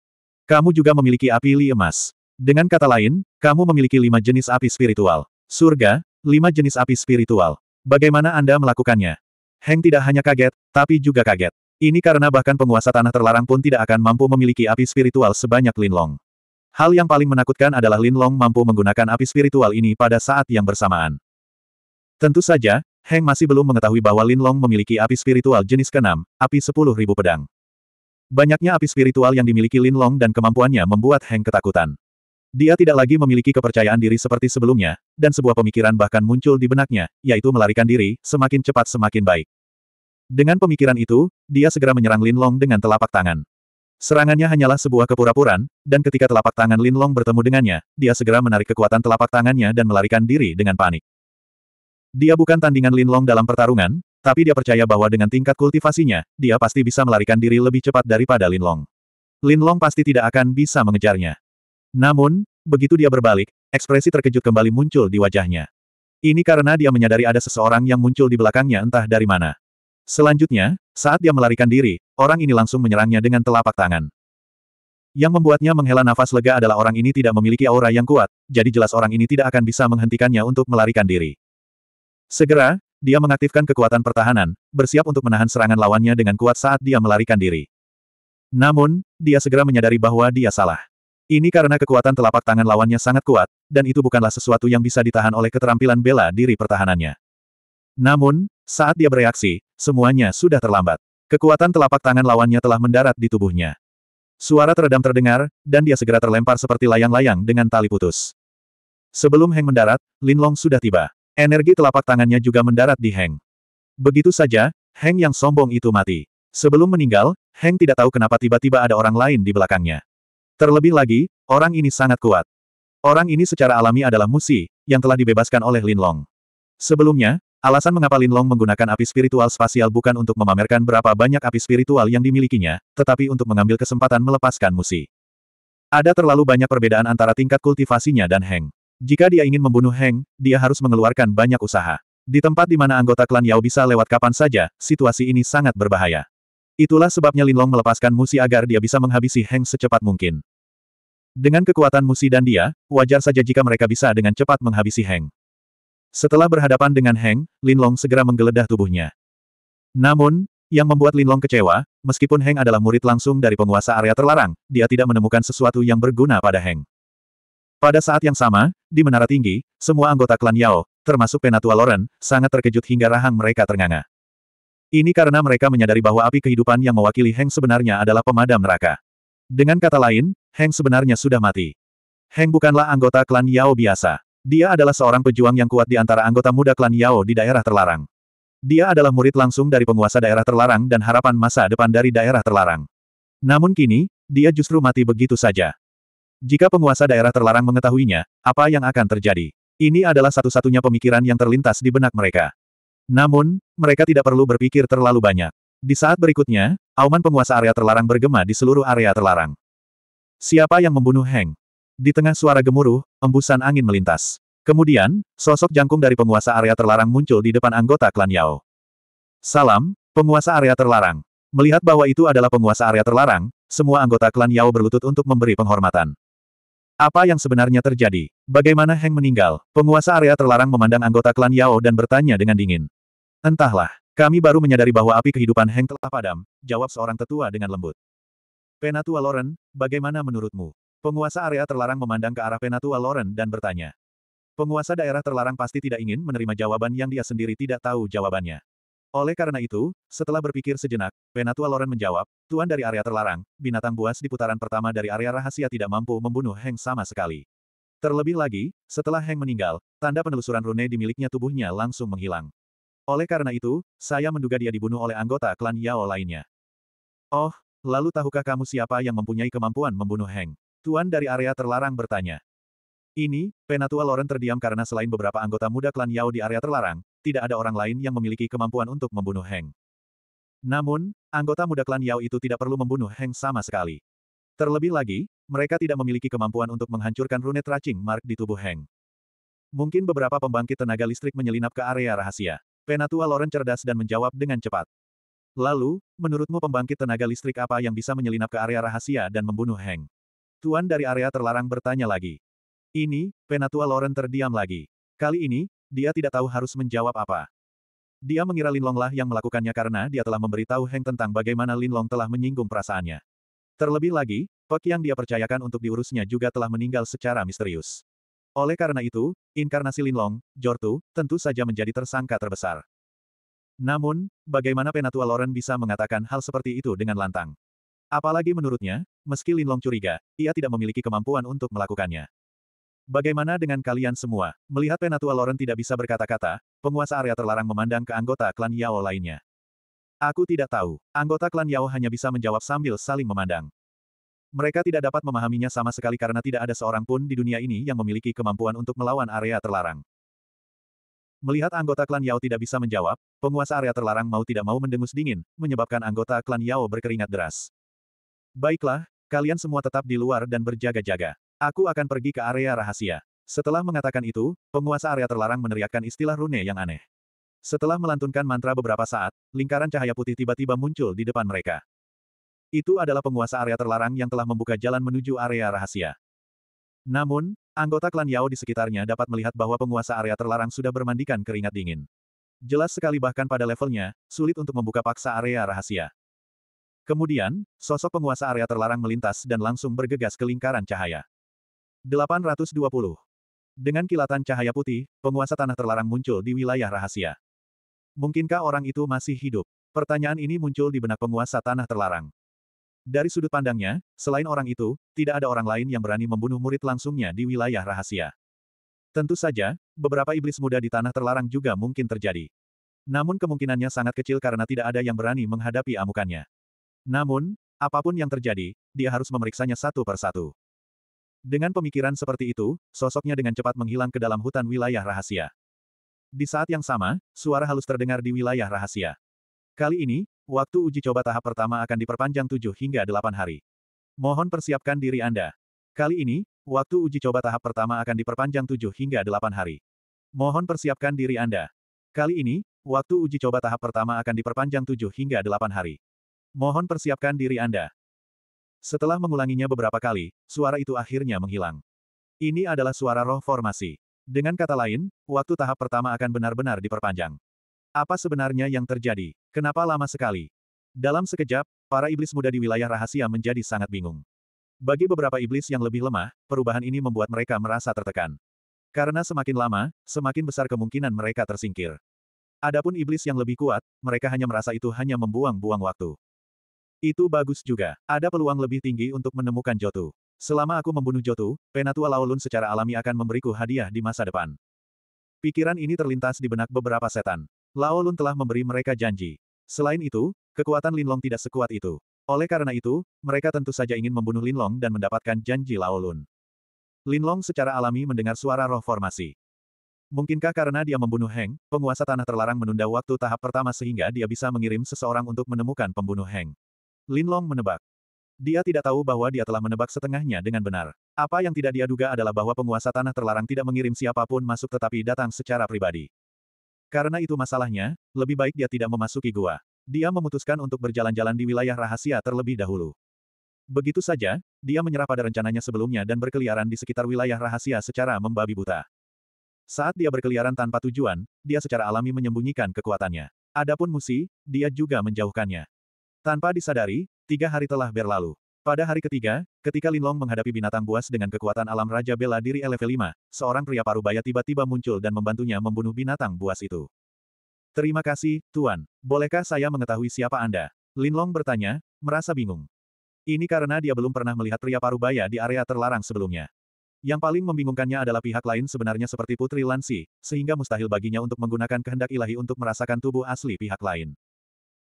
Kamu juga memiliki api li emas. Dengan kata lain, kamu memiliki lima jenis api spiritual. Surga, lima jenis api spiritual. Bagaimana Anda melakukannya? Heng tidak hanya kaget, tapi juga kaget. Ini karena bahkan penguasa tanah terlarang pun tidak akan mampu memiliki api spiritual sebanyak Lin Long. Hal yang paling menakutkan adalah Lin Long mampu menggunakan api spiritual ini pada saat yang bersamaan. Tentu saja, Heng masih belum mengetahui bahwa Lin Long memiliki api spiritual jenis keenam, api sepuluh ribu pedang. Banyaknya api spiritual yang dimiliki Lin Long dan kemampuannya membuat Heng ketakutan. Dia tidak lagi memiliki kepercayaan diri seperti sebelumnya, dan sebuah pemikiran bahkan muncul di benaknya, yaitu melarikan diri, semakin cepat semakin baik. Dengan pemikiran itu, dia segera menyerang Lin Long dengan telapak tangan. Serangannya hanyalah sebuah kepura-puraan, dan ketika telapak tangan Lin Long bertemu dengannya, dia segera menarik kekuatan telapak tangannya dan melarikan diri dengan panik. Dia bukan tandingan Lin Long dalam pertarungan, tapi dia percaya bahwa dengan tingkat kultivasinya, dia pasti bisa melarikan diri lebih cepat daripada Lin Long. Lin Long pasti tidak akan bisa mengejarnya. Namun, begitu dia berbalik, ekspresi terkejut kembali muncul di wajahnya. Ini karena dia menyadari ada seseorang yang muncul di belakangnya entah dari mana. Selanjutnya, saat dia melarikan diri, orang ini langsung menyerangnya dengan telapak tangan. Yang membuatnya menghela nafas lega adalah orang ini tidak memiliki aura yang kuat, jadi jelas orang ini tidak akan bisa menghentikannya untuk melarikan diri. Segera, dia mengaktifkan kekuatan pertahanan, bersiap untuk menahan serangan lawannya dengan kuat saat dia melarikan diri. Namun, dia segera menyadari bahwa dia salah. Ini karena kekuatan telapak tangan lawannya sangat kuat, dan itu bukanlah sesuatu yang bisa ditahan oleh keterampilan bela diri pertahanannya. Namun, saat dia bereaksi, semuanya sudah terlambat. Kekuatan telapak tangan lawannya telah mendarat di tubuhnya. Suara teredam terdengar, dan dia segera terlempar seperti layang-layang dengan tali putus. Sebelum Heng mendarat, Lin Long sudah tiba. Energi telapak tangannya juga mendarat di Heng. Begitu saja, Heng yang sombong itu mati. Sebelum meninggal, Heng tidak tahu kenapa tiba-tiba ada orang lain di belakangnya. Terlebih lagi, orang ini sangat kuat. Orang ini secara alami adalah Musi, yang telah dibebaskan oleh Lin Long. Sebelumnya, alasan mengapa Lin Long menggunakan api spiritual spasial bukan untuk memamerkan berapa banyak api spiritual yang dimilikinya, tetapi untuk mengambil kesempatan melepaskan Musi. Ada terlalu banyak perbedaan antara tingkat kultivasinya dan Heng. Jika dia ingin membunuh Heng, dia harus mengeluarkan banyak usaha. Di tempat di mana anggota klan Yao bisa lewat kapan saja, situasi ini sangat berbahaya. Itulah sebabnya Linlong melepaskan Musi agar dia bisa menghabisi Heng secepat mungkin. Dengan kekuatan Musi dan dia, wajar saja jika mereka bisa dengan cepat menghabisi Heng. Setelah berhadapan dengan Heng, Linlong segera menggeledah tubuhnya. Namun, yang membuat Linlong kecewa, meskipun Heng adalah murid langsung dari penguasa area terlarang, dia tidak menemukan sesuatu yang berguna pada Heng. Pada saat yang sama, di menara tinggi, semua anggota klan Yao, termasuk Penatua Loren, sangat terkejut hingga rahang mereka ternganga. Ini karena mereka menyadari bahwa api kehidupan yang mewakili Heng sebenarnya adalah pemadam neraka. Dengan kata lain, Heng sebenarnya sudah mati. Heng bukanlah anggota klan Yao biasa. Dia adalah seorang pejuang yang kuat di antara anggota muda klan Yao di daerah terlarang. Dia adalah murid langsung dari penguasa daerah terlarang dan harapan masa depan dari daerah terlarang. Namun kini, dia justru mati begitu saja. Jika penguasa daerah terlarang mengetahuinya, apa yang akan terjadi? Ini adalah satu-satunya pemikiran yang terlintas di benak mereka. Namun, mereka tidak perlu berpikir terlalu banyak. Di saat berikutnya, auman penguasa area terlarang bergema di seluruh area terlarang. Siapa yang membunuh Heng? Di tengah suara gemuruh, embusan angin melintas. Kemudian, sosok jangkung dari penguasa area terlarang muncul di depan anggota klan Yao. Salam, penguasa area terlarang. Melihat bahwa itu adalah penguasa area terlarang, semua anggota klan Yao berlutut untuk memberi penghormatan. Apa yang sebenarnya terjadi? Bagaimana Heng meninggal? Penguasa area terlarang memandang anggota klan Yao dan bertanya dengan dingin. Entahlah, kami baru menyadari bahwa api kehidupan Heng telah padam, jawab seorang tetua dengan lembut. Penatua Loren, bagaimana menurutmu? Penguasa area terlarang memandang ke arah Penatua Loren dan bertanya. Penguasa daerah terlarang pasti tidak ingin menerima jawaban yang dia sendiri tidak tahu jawabannya. Oleh karena itu, setelah berpikir sejenak, Penatua Loren menjawab, Tuan dari area terlarang, binatang buas di putaran pertama dari area rahasia tidak mampu membunuh Heng sama sekali. Terlebih lagi, setelah Heng meninggal, tanda penelusuran rune di miliknya tubuhnya langsung menghilang. Oleh karena itu, saya menduga dia dibunuh oleh anggota klan Yao lainnya. Oh, lalu tahukah kamu siapa yang mempunyai kemampuan membunuh Heng? Tuan dari area terlarang bertanya. Ini, Penatua Loren terdiam karena selain beberapa anggota muda klan Yao di area terlarang, tidak ada orang lain yang memiliki kemampuan untuk membunuh Heng. Namun, anggota muda klan Yao itu tidak perlu membunuh Heng sama sekali. Terlebih lagi, mereka tidak memiliki kemampuan untuk menghancurkan Rune Tracing mark di tubuh Heng. Mungkin beberapa pembangkit tenaga listrik menyelinap ke area rahasia. Penatua Loren cerdas dan menjawab dengan cepat. Lalu, menurutmu pembangkit tenaga listrik apa yang bisa menyelinap ke area rahasia dan membunuh Heng? Tuan dari area terlarang bertanya lagi. Ini, Penatua Loren terdiam lagi. Kali ini, dia tidak tahu harus menjawab apa. Dia mengira Lin Longlah yang melakukannya karena dia telah memberitahu Heng tentang bagaimana Lin Long telah menyinggung perasaannya. Terlebih lagi, Pek yang dia percayakan untuk diurusnya juga telah meninggal secara misterius. Oleh karena itu, inkarnasi Lin Long, Jortu, tentu saja menjadi tersangka terbesar. Namun, bagaimana Penatua Loren bisa mengatakan hal seperti itu dengan lantang? Apalagi menurutnya, meski Lin Long curiga, ia tidak memiliki kemampuan untuk melakukannya. Bagaimana dengan kalian semua? Melihat Penatua Loren tidak bisa berkata-kata, penguasa area terlarang memandang ke anggota klan Yao lainnya. Aku tidak tahu. Anggota klan Yao hanya bisa menjawab sambil saling memandang. Mereka tidak dapat memahaminya sama sekali karena tidak ada seorang pun di dunia ini yang memiliki kemampuan untuk melawan area terlarang. Melihat anggota klan Yao tidak bisa menjawab, penguasa area terlarang mau tidak mau mendengus dingin, menyebabkan anggota klan Yao berkeringat deras. Baiklah, kalian semua tetap di luar dan berjaga-jaga. Aku akan pergi ke area rahasia. Setelah mengatakan itu, penguasa area terlarang meneriakkan istilah rune yang aneh. Setelah melantunkan mantra beberapa saat, lingkaran cahaya putih tiba-tiba muncul di depan mereka. Itu adalah penguasa area terlarang yang telah membuka jalan menuju area rahasia. Namun, anggota klan Yao di sekitarnya dapat melihat bahwa penguasa area terlarang sudah bermandikan keringat dingin. Jelas sekali bahkan pada levelnya, sulit untuk membuka paksa area rahasia. Kemudian, sosok penguasa area terlarang melintas dan langsung bergegas ke lingkaran cahaya. 820. Dengan kilatan cahaya putih, penguasa tanah terlarang muncul di wilayah rahasia. Mungkinkah orang itu masih hidup? Pertanyaan ini muncul di benak penguasa tanah terlarang. Dari sudut pandangnya, selain orang itu, tidak ada orang lain yang berani membunuh murid langsungnya di wilayah rahasia. Tentu saja, beberapa iblis muda di tanah terlarang juga mungkin terjadi. Namun kemungkinannya sangat kecil karena tidak ada yang berani menghadapi amukannya. Namun, apapun yang terjadi, dia harus memeriksanya satu per satu. Dengan pemikiran seperti itu, sosoknya dengan cepat menghilang ke dalam hutan wilayah rahasia. Di saat yang sama, suara halus terdengar di wilayah rahasia. Kali ini, waktu uji coba tahap pertama akan diperpanjang 7 hingga 8 hari. Mohon persiapkan diri Anda. Kali ini, waktu uji coba tahap pertama akan diperpanjang 7 hingga 8 hari. Mohon persiapkan diri Anda. Kali ini, waktu uji coba tahap pertama akan diperpanjang 7 hingga 8 hari. Mohon persiapkan diri Anda. Setelah mengulanginya beberapa kali, suara itu akhirnya menghilang. Ini adalah suara roh formasi. Dengan kata lain, waktu tahap pertama akan benar-benar diperpanjang. Apa sebenarnya yang terjadi? Kenapa lama sekali? Dalam sekejap, para iblis muda di wilayah rahasia menjadi sangat bingung. Bagi beberapa iblis yang lebih lemah, perubahan ini membuat mereka merasa tertekan. Karena semakin lama, semakin besar kemungkinan mereka tersingkir. Adapun iblis yang lebih kuat, mereka hanya merasa itu hanya membuang-buang waktu. Itu bagus juga. Ada peluang lebih tinggi untuk menemukan Jotu. Selama aku membunuh Jotu, Penatua Laolun secara alami akan memberiku hadiah di masa depan. Pikiran ini terlintas di benak beberapa setan. Laolun telah memberi mereka janji. Selain itu, kekuatan Linlong tidak sekuat itu. Oleh karena itu, mereka tentu saja ingin membunuh Linlong dan mendapatkan janji Laolun. Linlong secara alami mendengar suara roh formasi. Mungkinkah karena dia membunuh Heng, penguasa tanah terlarang menunda waktu tahap pertama sehingga dia bisa mengirim seseorang untuk menemukan pembunuh Heng? Linlong menebak. Dia tidak tahu bahwa dia telah menebak setengahnya dengan benar. Apa yang tidak dia duga adalah bahwa penguasa tanah terlarang tidak mengirim siapapun masuk tetapi datang secara pribadi. Karena itu masalahnya, lebih baik dia tidak memasuki gua. Dia memutuskan untuk berjalan-jalan di wilayah rahasia terlebih dahulu. Begitu saja, dia menyerah pada rencananya sebelumnya dan berkeliaran di sekitar wilayah rahasia secara membabi buta. Saat dia berkeliaran tanpa tujuan, dia secara alami menyembunyikan kekuatannya. Adapun Musi, dia juga menjauhkannya. Tanpa disadari, tiga hari telah berlalu. Pada hari ketiga, ketika Linlong menghadapi binatang buas dengan kekuatan alam Raja Bela Diri level 5, seorang pria parubaya tiba-tiba muncul dan membantunya membunuh binatang buas itu. Terima kasih, Tuan. Bolehkah saya mengetahui siapa Anda? Linlong bertanya, merasa bingung. Ini karena dia belum pernah melihat pria parubaya di area terlarang sebelumnya. Yang paling membingungkannya adalah pihak lain sebenarnya seperti Putri Lansi, sehingga mustahil baginya untuk menggunakan kehendak ilahi untuk merasakan tubuh asli pihak lain.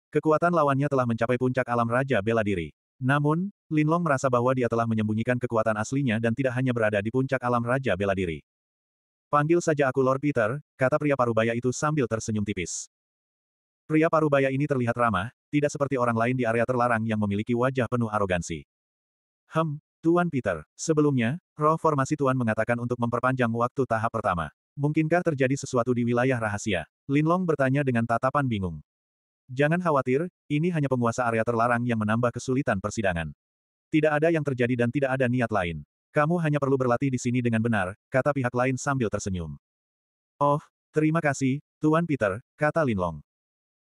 Kekuatan lawannya telah mencapai puncak alam Raja Bela Diri. Namun, Linlong merasa bahwa dia telah menyembunyikan kekuatan aslinya dan tidak hanya berada di puncak alam Raja Bela Diri. Panggil saja aku Lord Peter, kata pria parubaya itu sambil tersenyum tipis. Pria parubaya ini terlihat ramah, tidak seperti orang lain di area terlarang yang memiliki wajah penuh arogansi. Hem, Tuan Peter, sebelumnya, roh formasi Tuan mengatakan untuk memperpanjang waktu tahap pertama. Mungkinkah terjadi sesuatu di wilayah rahasia? Linlong bertanya dengan tatapan bingung. Jangan khawatir, ini hanya penguasa area terlarang yang menambah kesulitan persidangan. Tidak ada yang terjadi dan tidak ada niat lain. Kamu hanya perlu berlatih di sini dengan benar, kata pihak lain sambil tersenyum. Oh, terima kasih, Tuan Peter, kata Linlong.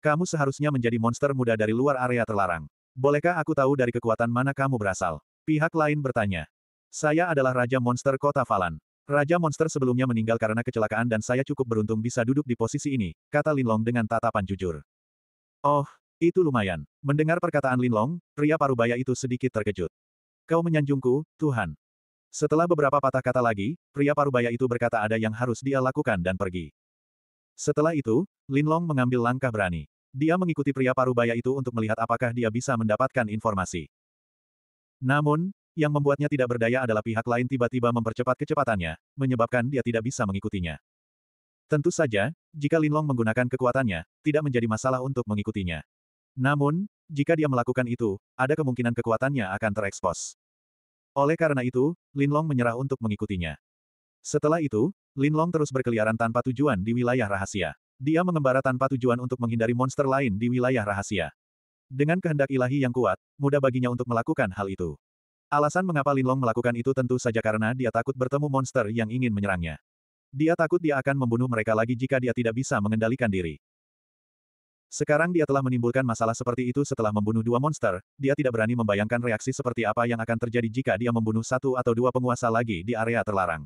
Kamu seharusnya menjadi monster muda dari luar area terlarang. Bolehkah aku tahu dari kekuatan mana kamu berasal? Pihak lain bertanya. Saya adalah Raja Monster Kota Falan. Raja Monster sebelumnya meninggal karena kecelakaan dan saya cukup beruntung bisa duduk di posisi ini, kata Linlong dengan tatapan jujur. Oh, itu lumayan. Mendengar perkataan Linlong, pria parubaya itu sedikit terkejut. Kau menyanjungku, Tuhan. Setelah beberapa patah kata lagi, pria parubaya itu berkata ada yang harus dia lakukan dan pergi. Setelah itu, Linlong mengambil langkah berani. Dia mengikuti pria parubaya itu untuk melihat apakah dia bisa mendapatkan informasi. Namun, yang membuatnya tidak berdaya adalah pihak lain tiba-tiba mempercepat kecepatannya, menyebabkan dia tidak bisa mengikutinya. Tentu saja, jika Linlong menggunakan kekuatannya, tidak menjadi masalah untuk mengikutinya. Namun, jika dia melakukan itu, ada kemungkinan kekuatannya akan terekspos. Oleh karena itu, Linlong menyerah untuk mengikutinya. Setelah itu, Linlong terus berkeliaran tanpa tujuan di wilayah rahasia. Dia mengembara tanpa tujuan untuk menghindari monster lain di wilayah rahasia. Dengan kehendak ilahi yang kuat, mudah baginya untuk melakukan hal itu. Alasan mengapa Linlong melakukan itu tentu saja karena dia takut bertemu monster yang ingin menyerangnya. Dia takut dia akan membunuh mereka lagi jika dia tidak bisa mengendalikan diri. Sekarang dia telah menimbulkan masalah seperti itu setelah membunuh dua monster, dia tidak berani membayangkan reaksi seperti apa yang akan terjadi jika dia membunuh satu atau dua penguasa lagi di area terlarang.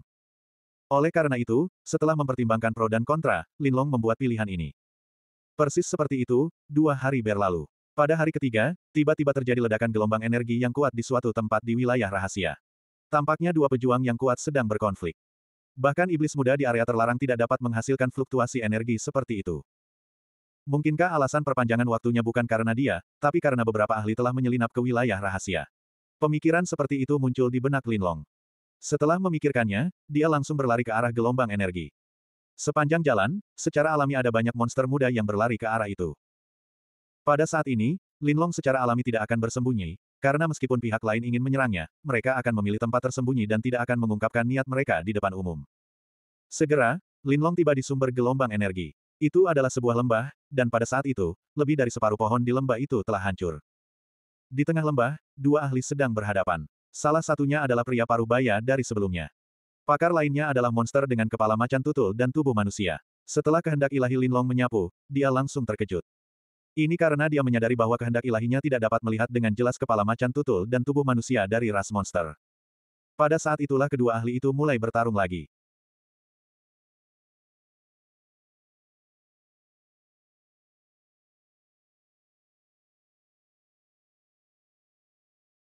Oleh karena itu, setelah mempertimbangkan pro dan kontra, Linlong membuat pilihan ini. Persis seperti itu, dua hari berlalu. Pada hari ketiga, tiba-tiba terjadi ledakan gelombang energi yang kuat di suatu tempat di wilayah rahasia. Tampaknya dua pejuang yang kuat sedang berkonflik. Bahkan iblis muda di area terlarang tidak dapat menghasilkan fluktuasi energi seperti itu. Mungkinkah alasan perpanjangan waktunya bukan karena dia, tapi karena beberapa ahli telah menyelinap ke wilayah rahasia. Pemikiran seperti itu muncul di benak Linlong. Setelah memikirkannya, dia langsung berlari ke arah gelombang energi. Sepanjang jalan, secara alami ada banyak monster muda yang berlari ke arah itu. Pada saat ini, Linlong secara alami tidak akan bersembunyi, karena meskipun pihak lain ingin menyerangnya, mereka akan memilih tempat tersembunyi dan tidak akan mengungkapkan niat mereka di depan umum. Segera, Linlong tiba di sumber gelombang energi. Itu adalah sebuah lembah, dan pada saat itu, lebih dari separuh pohon di lembah itu telah hancur. Di tengah lembah, dua ahli sedang berhadapan. Salah satunya adalah pria paruh baya dari sebelumnya. Pakar lainnya adalah monster dengan kepala macan tutul dan tubuh manusia. Setelah kehendak ilahi Linlong menyapu, dia langsung terkejut. Ini karena dia menyadari bahwa kehendak ilahinya tidak dapat melihat dengan jelas kepala macan tutul dan tubuh manusia dari ras monster. Pada saat itulah kedua ahli itu mulai bertarung lagi.